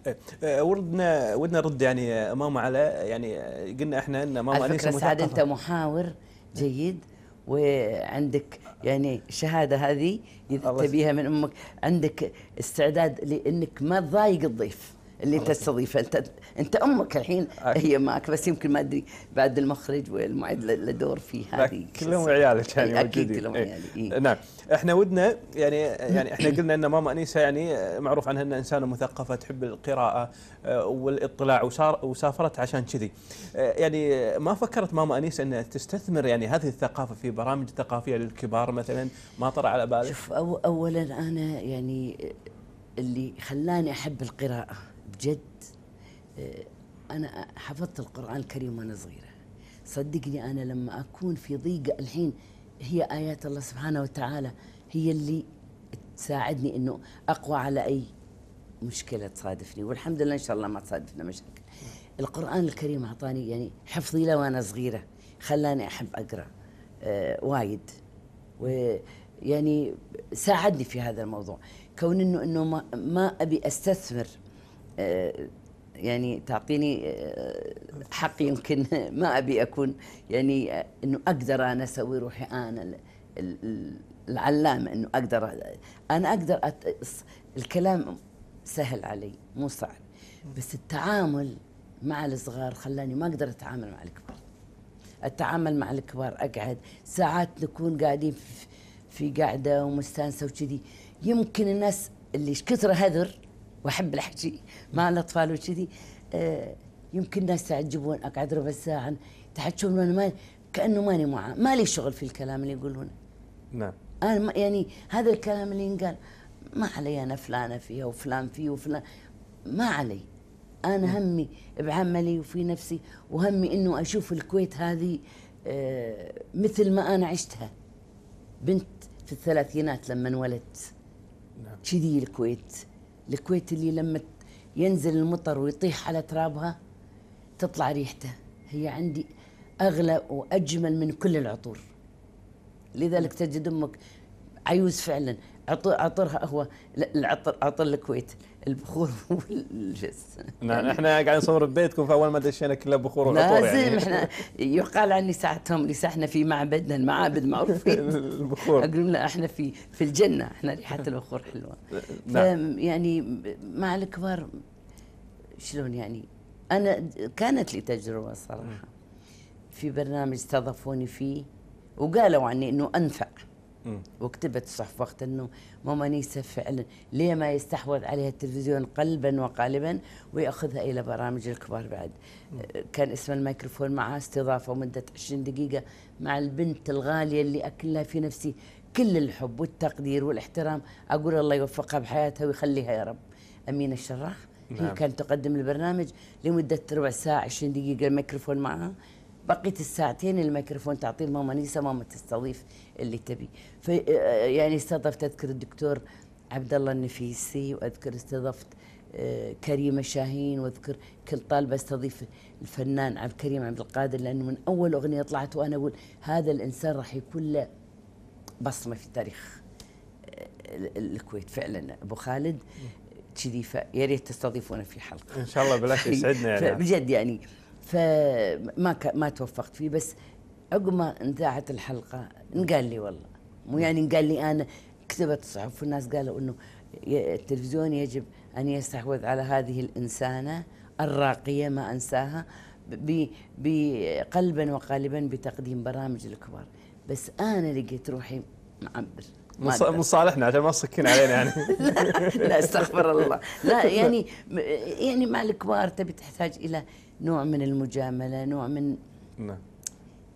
إيه، إيه، وردنا ودنا نرد يعني ماما على يعني قلنا احنا ان ماما على فكره سعد انت محاور جيد وعندك يعني الشهاده هذه اذا تبيها من امك عندك استعداد لانك ما تضايق الضيف اللي تستضيفه انت انت امك الحين هي معك بس يمكن ما ادري بعد المخرج والمعد له دور في هذه كلهم عيالك يعني اكيد كلهم عيالي إيه. نعم احنا ودنا يعني يعني احنا قلنا ان ماما انيسه يعني معروف عنها انها انسانه مثقفه تحب القراءه آه، والاطلاع وصار وسافرت عشان كذي آه، يعني ما فكرت ماما انيسه انها تستثمر يعني هذه الثقافه في برامج ثقافيه للكبار مثلا ما طرى على بالك شوف أو اولا انا يعني اللي خلاني احب القراءه بجد آه، انا حفظت القران الكريم وانا صغيره صدقني انا لما اكون في ضيق الحين هي ايات الله سبحانه وتعالى هي اللي تساعدني انه اقوى على اي مشكله تصادفني والحمد لله ان شاء الله ما تصادفنا مشاكل القران الكريم اعطاني يعني حفظي له وانا صغيره خلاني احب اقرا أه وايد ويعني ساعدني في هذا الموضوع كون انه انه ما, ما ابي استثمر آه، يعني تعطيني آه، حق يمكن ما ابي اكون يعني آه، انه اقدر انا اسوي روحي انا العلامه انه اقدر انا اقدر أت... الكلام سهل علي مو صعب بس التعامل مع الصغار خلاني ما اقدر اتعامل مع الكبار اتعامل مع الكبار اقعد ساعات نكون قاعدين في قاعده ومستانسه وكذي يمكن الناس اللي كثر هذر واحب الحكي مع الاطفال وكذي آه، يمكن الناس تعجبون اقعد ربع ساعه تحكون وانا ما كانه ماني معاه ما لي شغل في الكلام اللي يقولونه نعم انا يعني هذا الكلام اللي ينقال ما علي انا فلانه فيها وفلان فيه وفلان ما علي انا م. نعم. همي بعملي وفي نفسي وهمي انه اشوف الكويت هذه آه، مثل ما انا عشتها بنت في الثلاثينات لما انولدت نعم كذي الكويت الكويت اللي لما ينزل المطر ويطيح على ترابها تطلع ريحته هي عندي أغلى وأجمل من كل العطور لذلك نعم. تجد أمك عيوز فعلا عطرها هو العطر عطر الكويت البخور والجس نعم احنا قاعدين نصور ببيتكم فاول ما دشينا كلها بخور وعطور يعني. لازم احنا يقال عني ساعتهم اللي احنا في معبدنا المعابد معروفين البخور اقول لا احنا في في الجنه احنا ريحه البخور حلوه نعم يعني مع الكبار شلون يعني انا كانت لي تجربه صراحه في برنامج استضافوني فيه وقالوا عني انه انفع وكتبت صحف وقت انه ماما نيسة فعلا ليه ما يستحوذ عليها التلفزيون قلبا وقالبا وياخذها الى برامج الكبار بعد كان اسم الميكروفون معها استضافه مده 20 دقيقه مع البنت الغاليه اللي اكلها في نفسي كل الحب والتقدير والاحترام اقول الله يوفقها بحياتها ويخليها يا رب امينه الشراح نعم. هي كانت تقدم البرنامج لمده ربع ساعه 20 دقيقه الميكروفون معها بقيت الساعتين الميكروفون تعطيه لماما نيسا ماما تستضيف اللي تبي في آه، يعني استضفت اذكر الدكتور عبد الله النفيسي واذكر استضفت آه، كريمة شاهين واذكر كل طالبة استضيف الفنان عبد الكريم عبد القادر لأنه من أول أغنية طلعت وأنا أقول هذا الإنسان راح يكون له بصمة في تاريخ آه، الكويت فعلا أبو خالد كذي فيا ريت تستضيفونه في حلقة إن شاء الله بالعكس يسعدنا يعني بجد يعني فما ك... ما توفقت فيه بس عقب ما انذاعت الحلقه انقال لي والله مو يعني انقال لي انا كتبت الصحف والناس قالوا انه التلفزيون يجب ان يستحوذ على هذه الانسانه الراقيه ما انساها بقلبا وقالبا بتقديم برامج الكبار بس انا لقيت روحي معبر من صالحنا عشان ما تسكين علينا يعني لا, لا استغفر الله لا يعني يعني مع الكبار تبي تحتاج الى نوع من المجامله نوع من نعم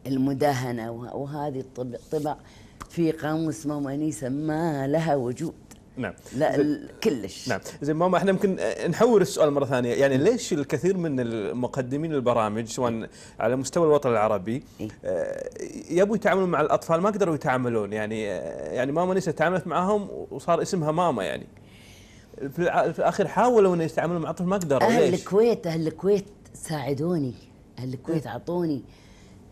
المداهنه وهذه الطبع في قاموس ماما انيسه ما لها وجود نعم لا كلش نعم زين ماما احنا يمكن نحول السؤال مره ثانيه يعني ليش الكثير من المقدمين البرامج سواء على مستوى الوطن العربي إيه. آه، يبوا يتعاملون مع الاطفال ما قدروا يتعاملون يعني آه، يعني ماما نسا تعاملت معاهم وصار اسمها ماما يعني في الاخير حاولوا ان يتعاملون مع الاطفال ما قدروا اهل ليش؟ الكويت اهل الكويت ساعدوني أهل الكويت إيه. عطوني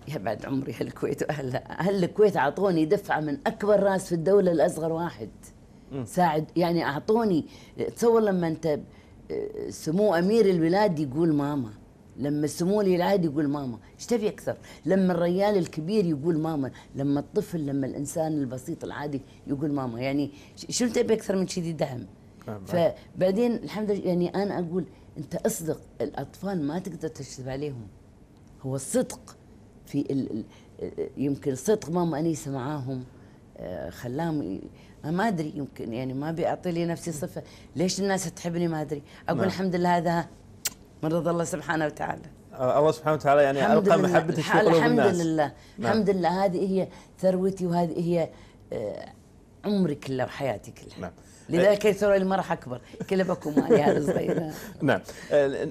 يا بعد عمري أهل الكويت وأهل أهل الكويت عطوني دفعة من أكبر رأس في الدولة لأصغر واحد ساعد يعني أعطوني تصور لما أنت آه، سمو أمير البلاد يقول ماما لما سمو لي العهد يقول ماما ايش تبي اكثر لما الريال الكبير يقول ماما لما الطفل لما الانسان البسيط العادي يقول ماما يعني شنو تبي اكثر من كذي دعم فبعدين الحمد لله يعني انا اقول انت اصدق الاطفال ما تقدر تكذب عليهم هو الصدق في ال... يمكن صدق ماما انيسه معاهم آه، خلاهم ما ادري يمكن يعني ما بيعطي لي نفسي صفه ليش الناس تحبني ما ادري اقول ما. نعم. الحمد لله هذا من رضا الله سبحانه وتعالى آه، الله سبحانه وتعالى يعني القى محبتك في قلوب الناس الحمد لله ما. نعم. الحمد لله هذه هي ثروتي وهذه هي آه، عمري كله وحياتي كلها نعم. لذلك كثر المرح اكبر كلبكم علي هذا الصغير نعم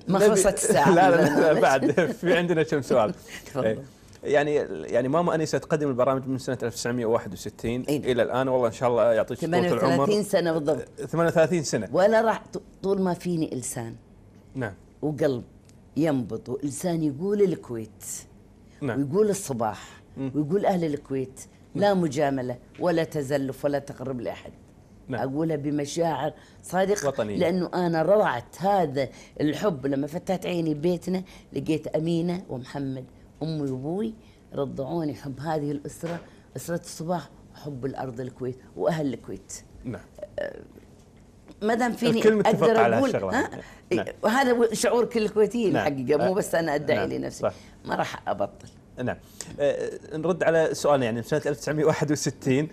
ما خلصت الساعه لا لا, لا بعد في عندنا كم سؤال تفضل إيه، يعني يعني ماما انسه تقدم البرامج من سنه 1961 إيه؟ الى الان والله ان شاء الله يعطيك طول العمر 38 سنه بالضبط 38 سنه وانا راح طول ما فيني لسان نعم وقلب ينبض ولسان يقول الكويت نعم ويقول الصباح م. ويقول اهل الكويت لا مجامله ولا تزلف ولا تقرب لاحد نعم. أقولها بمشاعر صادقة وطنية. لأنه أنا رضعت هذا الحب لما فتحت عيني بيتنا لقيت أمينة ومحمد أمي وأبوي رضعوني حب هذه الأسرة أسرة الصباح حب الأرض الكويت وأهل الكويت نعم أه، ما دام فيني اقدر اقول ها؟ نعم. إيه، وهذا شعور كل الكويتيين نعم. حقيقه مو بس انا ادعي نعم. لنفسي صح. ما راح ابطل نعم أه نرد على سؤال يعني سنه 1961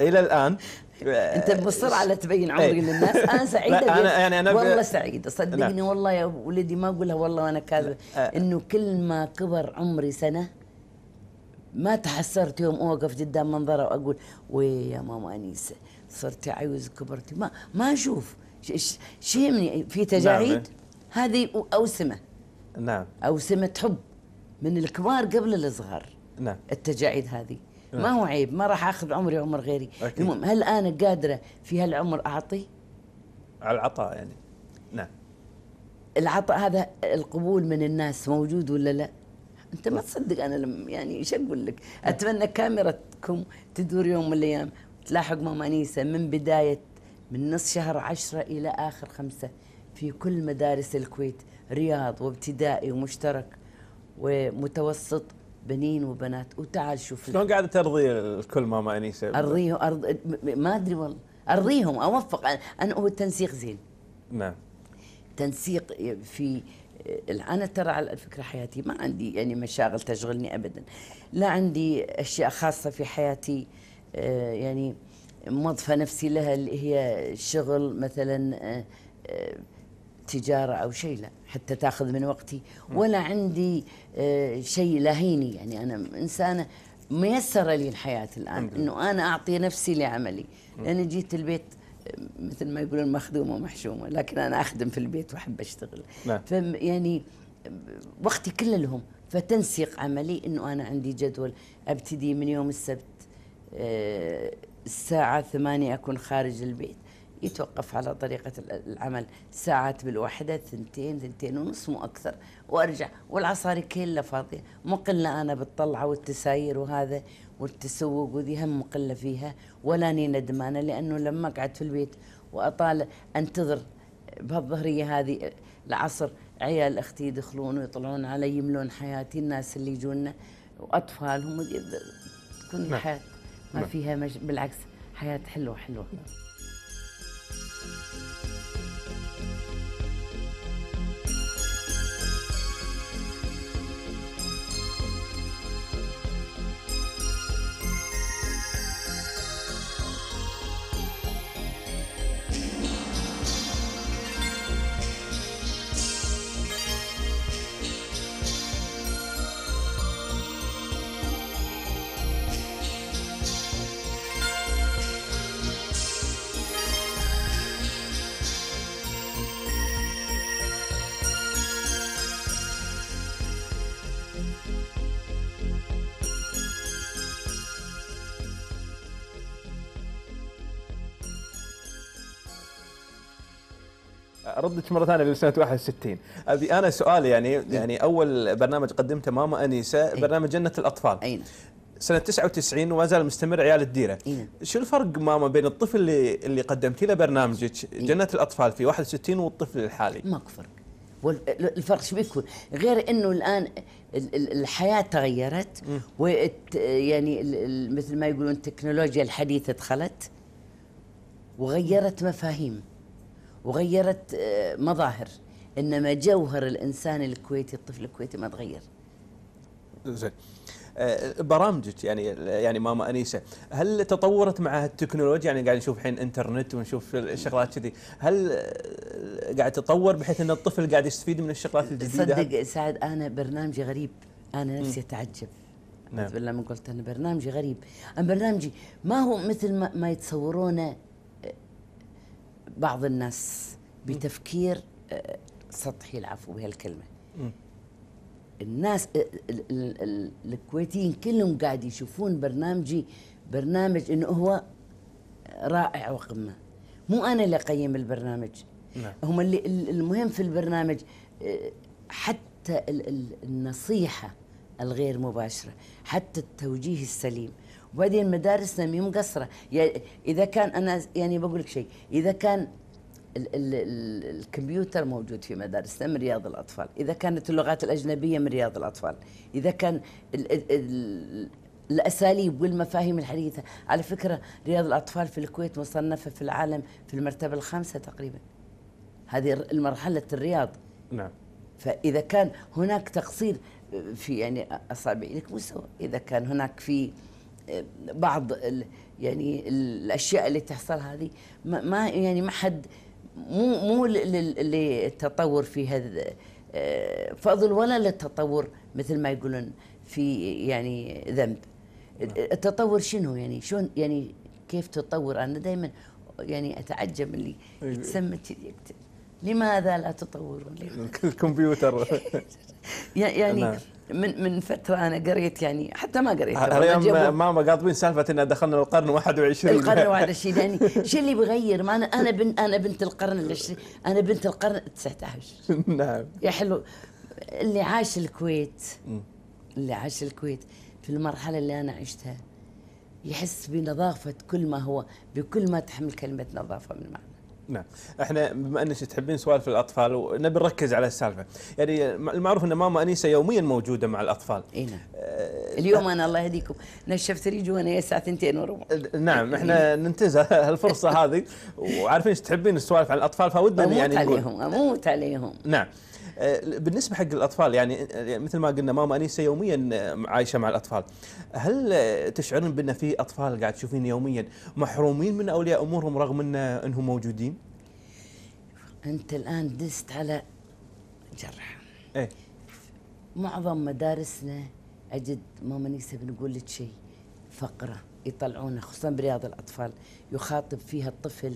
الى الان إيه. انت مصر على تبين إيه. عمري للناس انا سعيده أنا يعني أنا والله سعيده صدقني والله يا ولدي ما اقولها والله وانا كاذبه آه. انه كل ما كبر عمري سنه ما تحسرت يوم اوقف قدام منظره واقول وي يا ماما انيسه صرتي عايز كبرتي ما ما اشوف يهمني في نعم. تجاعيد هذه اوسمه نعم اوسمه حب من الكبار قبل الصغار نعم التجاعيد هذه ما هو عيب ما راح اخذ عمري عمر غيري أكيد. المهم هل انا قادره في هالعمر اعطي على العطاء يعني نعم العطاء هذا القبول من الناس موجود ولا لا انت ما تصدق انا لم يعني ايش اقول لك نعم. اتمنى كاميرتكم تدور يوم من الايام تلاحق ماما انيسه من بدايه من نص شهر عشرة الى اخر خمسة في كل مدارس الكويت رياض وابتدائي ومشترك ومتوسط بنين وبنات وتعال شوف شلون قاعده ترضي الكل ماما انيسه؟ ارضيهم أرض... ما ادري والله ارضيهم اوفق انا هو التنسيق زين نعم تنسيق في انا ترى على فكره حياتي ما عندي يعني مشاغل تشغلني ابدا لا عندي اشياء خاصه في حياتي آه، يعني مضفى نفسي لها اللي هي شغل مثلا آه، آه، تجارة أو شيء لا حتى تاخذ من وقتي ولا عندي آه، شيء لاهيني يعني أنا إنسانة ميسرة لي الحياة الآن أنه أنا أعطي نفسي لعملي لان يعني جيت البيت آه، مثل ما يقولون مخدومة ومحشومة لكن أنا أخدم في البيت وأحب أشتغل نعم. يعني آه، وقتي كله لهم فتنسيق عملي أنه أنا عندي جدول أبتدي من يوم السبت الساعة ثمانية أكون خارج البيت يتوقف على طريقة العمل ساعات بالواحدة ثنتين ثنتين ونص مو أكثر وأرجع والعصاري كلها فاضية مقلة أنا بالطلعة والتساير وهذا والتسوق وذي هم مقلة فيها ولاني ندمانة لأنه لما أقعد في البيت وأطالع أنتظر بهالظهرية هذه العصر عيال أختي يدخلون ويطلعون علي يملون حياتي الناس اللي يجونا وأطفالهم تكون نعم. الحياة ما نعم. فيها مش بالعكس حياة حلوة حلوة ردك مره ثانيه بسنه 61 ابي انا سؤال يعني يعني اول برنامج قدمته ماما انيسه إيه. برنامج جنه الاطفال اين سنه 99 وما زال مستمر عيال الديره إيه؟ شو الفرق ماما بين الطفل اللي اللي قدمتي له برنامجك إيه؟ جنه الاطفال في 61 والطفل الحالي ماكو فرق الفرق شو بيكون غير انه الان الحياه تغيرت و يعني مثل ما يقولون التكنولوجيا الحديثه دخلت وغيرت مفاهيم وغيرت آه، مظاهر انما جوهر الانسان الكويتي الطفل الكويتي ما تغير زين آه، برامجك يعني يعني ماما انيسه هل تطورت مع التكنولوجيا يعني قاعد نشوف الحين انترنت ونشوف الشغلات كذي هل آه، قاعد تطور بحيث ان الطفل قاعد يستفيد من الشغلات الجديده صدق سعد انا برنامجي غريب انا نفسي اتعجب نعم بالله من قلت انا برنامجي غريب انا برنامجي ما هو مثل ما, ما يتصورونه بعض الناس بتفكير آه، سطحي العفو بهالكلمه الناس آه، الكويتيين كلهم قاعد يشوفون برنامجي برنامج انه هو رائع وقمه مو انا اللي اقيم البرنامج نعم. هم اللي المهم في البرنامج آه، حتى النصيحه الغير مباشره حتى التوجيه السليم وبعدين مدارسنا مي مقصره يعني اذا كان انا يعني بقول لك شيء اذا كان ال ال ال الكمبيوتر موجود في مدارسنا من رياض الاطفال، اذا كانت اللغات الاجنبيه من رياض الاطفال، اذا كان ال ال ال الاساليب والمفاهيم الحديثه، على فكره رياض الاطفال في الكويت مصنفه في العالم في المرتبه الخامسه تقريبا. هذه مرحله الرياض. نعم. فاذا كان هناك تقصير في يعني اصابع لك مستوى اذا كان هناك في بعض ال يعني الاشياء اللي تحصل هذه ما يعني ما حد مو مو للتطور في هذا فضل ولا للتطور مثل ما يقولون في يعني ذنب التطور شنو يعني شلون يعني كيف تطور انا دائما يعني اتعجب اللي أيوة. تسمى كذي لماذا لا تطورون الكمبيوتر يعني من من فتره انا قريت يعني حتى ما قريت أه، اليوم ماما قاطبين سالفه ان دخلنا القرن 21 القرن 21 يعني شو اللي بغير ما انا انا بنت انا بنت القرن العشرين انا بنت القرن 19 نعم يا حلو اللي عاش الكويت اللي عاش الكويت في المرحله اللي انا عشتها يحس بنظافه كل ما هو بكل ما تحمل كلمه نظافه من معنى نعم احنا بما انك تحبين سوالف الاطفال ونبي نركز على السالفه يعني المعروف ان ماما انيسه يوميا موجوده مع الاطفال اي نعم آه اليوم انا الله يهديكم نشفت ريجي وانا الساعه 2 وربع نعم احنا نعم. ننتزع هالفرصه هذه وعارفين ايش تحبين السوالف عن الاطفال فودنا يعني نقول اموت عليهم اموت عليهم نعم آه، بالنسبه حق الاطفال يعني،, يعني مثل ما قلنا ماما انيسه يوميا آه، عايشه مع الاطفال هل آه، تشعرون بان في اطفال قاعد تشوفين يوميا محرومين من اولياء امورهم رغم ان انهم موجودين انت الان دست على جرح ايه معظم مدارسنا اجد ماما نيسه بنقول لك شيء فقره يطلعونه خصوصا برياض الاطفال يخاطب فيها الطفل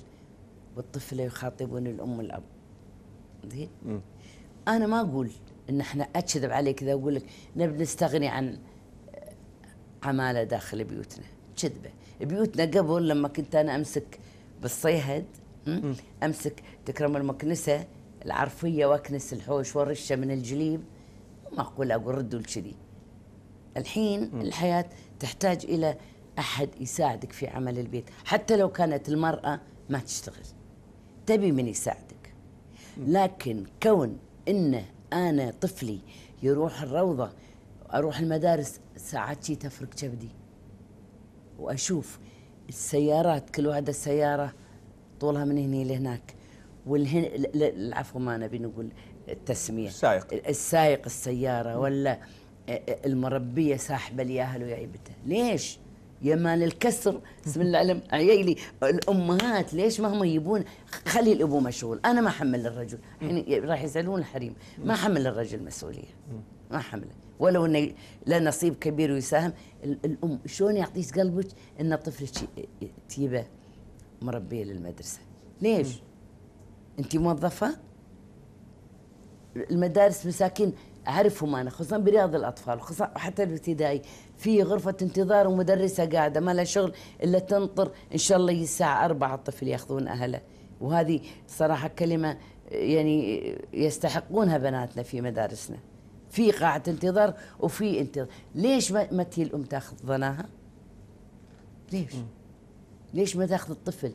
والطفله يخاطبون الام والاب زين انا ما اقول ان احنا اكذب عليك اذا اقول لك نبي نستغني عن عماله داخل بيوتنا كذبه بيوتنا قبل لما كنت انا امسك بالصيهد امسك تكرم المكنسه العرفيه واكنس الحوش والرشه من الجليب ما اقول اقول ردوا لكذي الحين الحياه تحتاج الى احد يساعدك في عمل البيت حتى لو كانت المراه ما تشتغل تبي من يساعدك لكن كون إن أنا طفلي يروح الروضة أروح المدارس ساعات شي تفرق كبدي وأشوف السيارات كل واحدة سياره طولها من هنا لهناك والهن العفو ما نبي نقول التسمية السائق السائق السيارة ولا المربية ساحبة الياهل ويعيبته ليش؟ يا مال الكسر بسم الله العلم عيالي الامهات ليش ما هم يبون خلي الابو مشغول انا ما حمل الرجل الحين يعني راح يزعلون الحريم ما حمل الرجل مسؤوليه ما حمله ولو انه له نصيب كبير ويساهم الام شلون يعطيك قلبك ان طفلك تجيبه مربيه للمدرسه ليش انت موظفه المدارس مساكين اعرفهم انا خصوصا برياض الاطفال خصوصا حتى الابتدائي في غرفه انتظار ومدرسه قاعده ما لها شغل الا تنطر ان شاء الله الساعه أربعة الطفل ياخذون اهله وهذه صراحه كلمه يعني يستحقونها بناتنا في مدارسنا في قاعه انتظار وفي انتظار ليش ما تي الام تاخذ ظناها ليش ليش ما تاخذ الطفل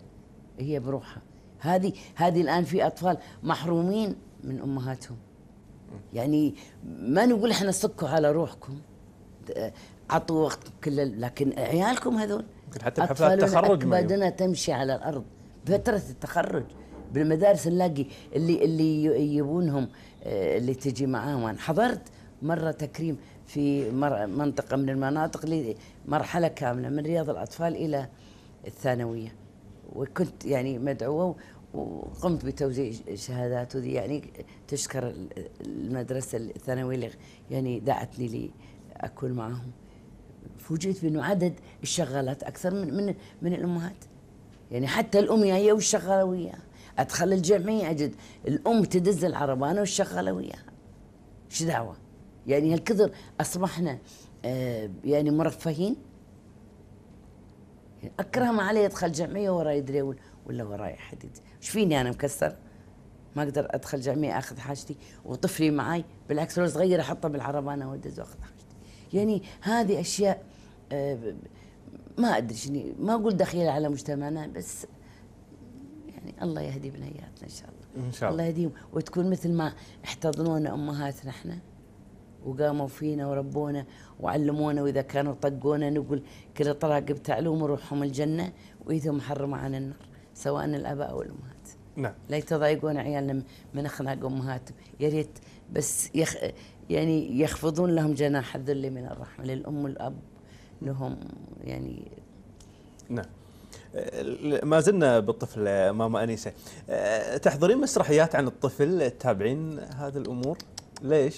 هي بروحها هذه هذه الان في اطفال محرومين من امهاتهم يعني ما نقول احنا صكوا على روحكم عطوا وقتكم كل لكن عيالكم هذول حتى حفلات التخرج بدنا تمشي على الارض فتره التخرج بالمدارس نلاقي اللي اللي يبونهم آه، اللي تجي معاهم انا حضرت مره تكريم في منطقه من المناطق لمرحله كامله من رياض الاطفال الى الثانويه وكنت يعني مدعوه وقمت بتوزيع شهادات وذي يعني تشكر المدرسة الثانوية اللي يعني دعتني لي أكون معهم فوجئت بأنه عدد الشغالات أكثر من من, من الأمهات يعني حتى الأم هي والشغالة وياها أدخل الجمعية أجد الأم تدز العربانة والشغالة وياها شو دعوة يعني هالكثر أصبحنا آه، يعني مرفهين يعني أكره ما علي يدخل جمعية ورا يدري ولا وراي حد ايش فيني انا مكسر ما اقدر ادخل جميع اخذ حاجتي وطفلي معي بالعكس لو صغير احطه بالعربانه وادز واخذ حاجتي يعني هذه اشياء آه، ما ادري شنو ما اقول دخيله على مجتمعنا بس يعني الله يهدي بنياتنا ان شاء الله ان شاء الله الله يهديهم وتكون مثل ما احتضنونا امهاتنا احنا وقاموا فينا وربونا وعلمونا واذا كانوا طقونا نقول كل طلاق بتعلوم روحهم الجنه واذا محرمه عن النار سواء الاباء او الامهات نعم لا يتضايقون عيالنا من اخلاق امهاتهم يا ريت بس يخ يعني يخفضون لهم جناح الذل من الرحمه للام والاب لهم يعني نعم أه، ما زلنا بالطفل ماما انيسه أه، تحضرين مسرحيات عن الطفل تتابعين هذه الامور ليش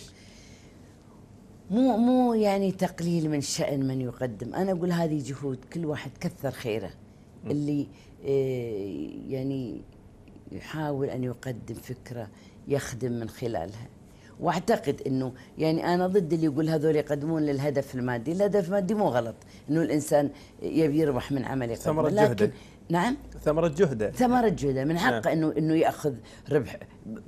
مو مو يعني تقليل من شأن من يقدم انا اقول هذه جهود كل واحد كثر خيره اللي إيه، يعني يحاول أن يقدم فكرة يخدم من خلالها واعتقد انه يعني انا ضد اللي يقول هذول يقدمون للهدف المادي، الهدف المادي مو غلط، انه الانسان يبي يربح من عمله ثمرة جهده نعم ثمرة جهده ثمرة جهده من حقه نعم. انه انه ياخذ ربح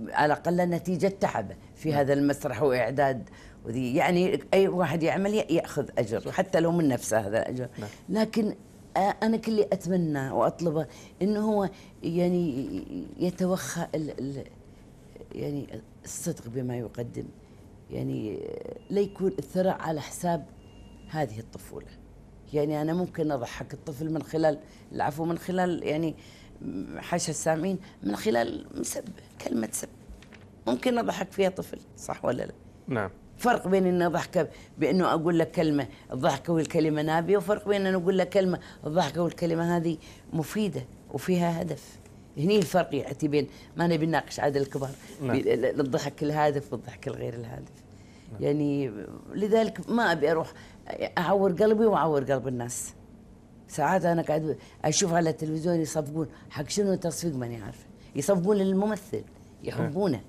على الاقل نتيجة تعبه في نعم. هذا المسرح واعداد وذي يعني اي واحد يعمل ياخذ اجر حتى لو من نفسه هذا الاجر نعم. لكن انا كل اللي اتمنى واطلبه انه هو يعني يتوخى الـ الـ يعني الصدق بما يقدم يعني لا يكون الثراء على حساب هذه الطفوله يعني انا ممكن اضحك الطفل من خلال العفو من خلال يعني حاشا السامعين من خلال مسب كلمه سب ممكن اضحك فيها طفل صح ولا لا نعم فرق بين ان ضحكه بانه اقول لك كلمه الضحكه والكلمه نابيه وفرق بين ان اقول لك كلمه الضحكه والكلمه هذه مفيده وفيها هدف هني الفرق ياتي بين ما نبي نناقش عاد الكبار نعم. الضحك الهادف والضحك الغير الهادف نعم. يعني لذلك ما ابي اروح اعور قلبي واعور قلب الناس ساعات انا قاعد اشوف على التلفزيون يصفقون حق شنو تصفيق ماني عارفه يصفقون للممثل إيه. يحبونه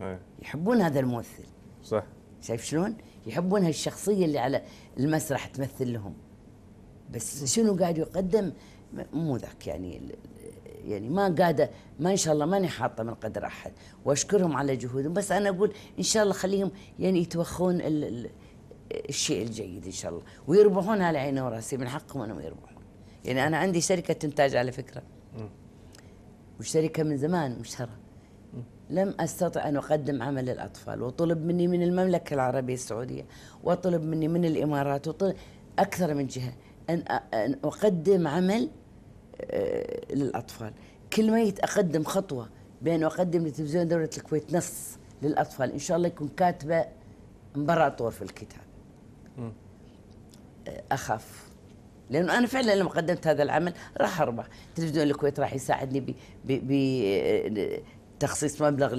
إيه. يحبون هذا الممثل صح شايف شلون؟ يحبون هالشخصية اللي على المسرح تمثل لهم بس شنو قاعد يقدم مو ذاك يعني يعني ما قاعده ما ان شاء الله ماني حاطه من قدر احد واشكرهم على جهودهم بس انا اقول ان شاء الله خليهم يعني يتوخون ال ال الشيء الجيد ان شاء الله ويربحون على عيني وراسي من حقهم انهم يربحون يعني انا عندي شركه انتاج على فكره وشركه من زمان مشهره لم أستطع أن أقدم عمل الأطفال وطلب مني من المملكة العربية السعودية وطلب مني من الإمارات وطلب أكثر من جهة أن أن أقدم عمل آه، للأطفال كل ما أقدم خطوة بين أقدم لتلفزيون دولة الكويت نص للأطفال إن شاء الله يكون كاتبة إمبراطور في الكتاب آه، أخاف لانه انا فعلا لما قدمت هذا العمل راح اربح تلفزيون الكويت راح يساعدني ب آه، تخصيص مبلغ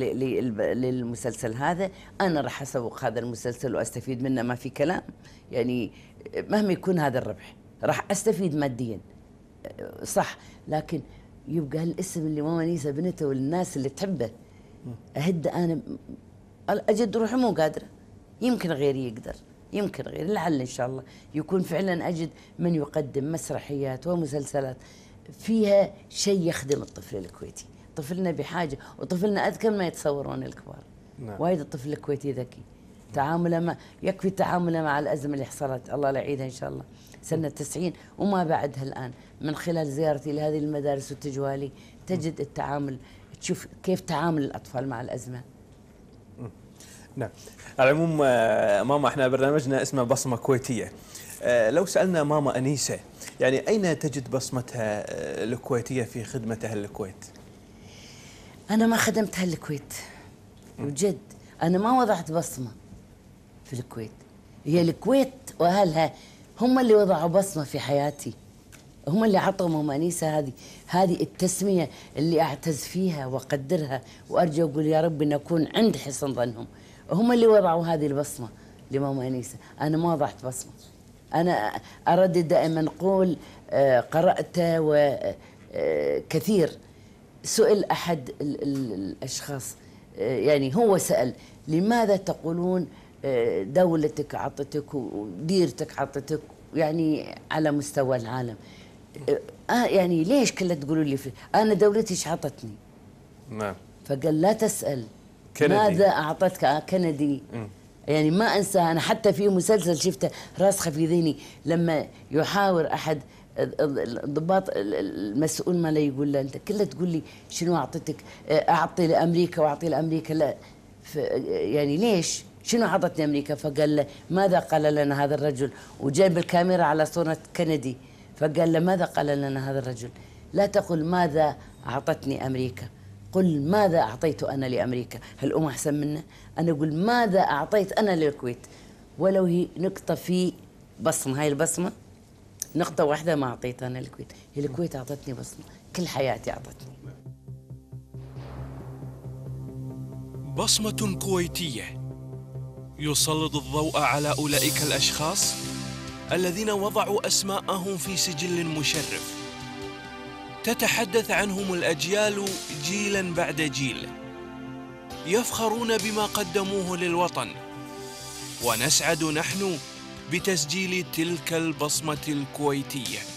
للمسلسل هذا انا راح اسوق هذا المسلسل واستفيد منه ما في كلام يعني مهما يكون هذا الربح راح استفيد ماديا صح لكن يبقى الاسم اللي ماما نيسة بنته والناس اللي تحبه اهد انا اجد روحي مو قادره يمكن غيري يقدر يمكن غيري لعل ان شاء الله يكون فعلا اجد من يقدم مسرحيات ومسلسلات فيها شيء يخدم الطفل الكويتي طفلنا بحاجه وطفلنا اذكى ما يتصورون الكبار نعم. وايد الطفل الكويتي ذكي تعامله مع يكفي تعامله مع الازمه اللي حصلت الله لا يعيدها ان شاء الله سنه 90 وما بعدها الان من خلال زيارتي لهذه المدارس والتجوالي تجد التعامل تشوف كيف تعامل الاطفال مع الازمه نعم على العموم آه، ماما احنا برنامجنا اسمه بصمه كويتيه آه، لو سالنا ماما انيسه يعني اين تجد بصمتها آه، الكويتيه في خدمه اهل الكويت؟ أنا ما خدمت هالكويت وجد أنا ما وضعت بصمة في الكويت هي الكويت وأهلها هم اللي وضعوا بصمة في حياتي هم اللي عطوا ممانيسة هذه هذه التسمية اللي أعتز فيها وأقدرها وأرجو أقول يا رب أن أكون عند حسن ظنهم هم اللي وضعوا هذه البصمة لممانيسة أنا ما وضعت بصمة أنا أردد دائما قول آه، قرأت وكثير آه، آه، سئل أحد الـ الـ الأشخاص آه، يعني هو سأل لماذا تقولون آه، دولتك عطتك وديرتك عطتك يعني على مستوى العالم آه،, آه يعني ليش كلها تقولوا لي في أنا دولتي ايش عطتني نعم فقال لا تسأل كندي. ماذا أعطتك آه كندي يعني ما أنسى أنا حتى في مسلسل شفته راسخة في ذهني لما يحاور أحد الضباط المسؤول ما لا يقول له انت كله تقول لي شنو اعطيتك اعطي لامريكا واعطي لامريكا لا يعني ليش؟ شنو اعطتني امريكا؟ فقال له ماذا قال لنا هذا الرجل؟ وجايب الكاميرا على صوره كندي فقال له ماذا قال لنا هذا الرجل؟ لا تقل ماذا اعطتني امريكا قل ماذا اعطيت انا لامريكا؟ هل ام احسن منا؟ انا اقول ماذا اعطيت انا للكويت؟ ولو هي نقطه في بصمه هاي البصمه نقطة واحدة ما أعطيتها أنا الكويت الكويت أعطتني بصمة كل حياتي أعطتني بصمة كويتية يسلط الضوء على أولئك الأشخاص الذين وضعوا أسماءهم في سجل مشرف تتحدث عنهم الأجيال جيلا بعد جيل يفخرون بما قدموه للوطن ونسعد نحن بتسجيل تلك البصمة الكويتية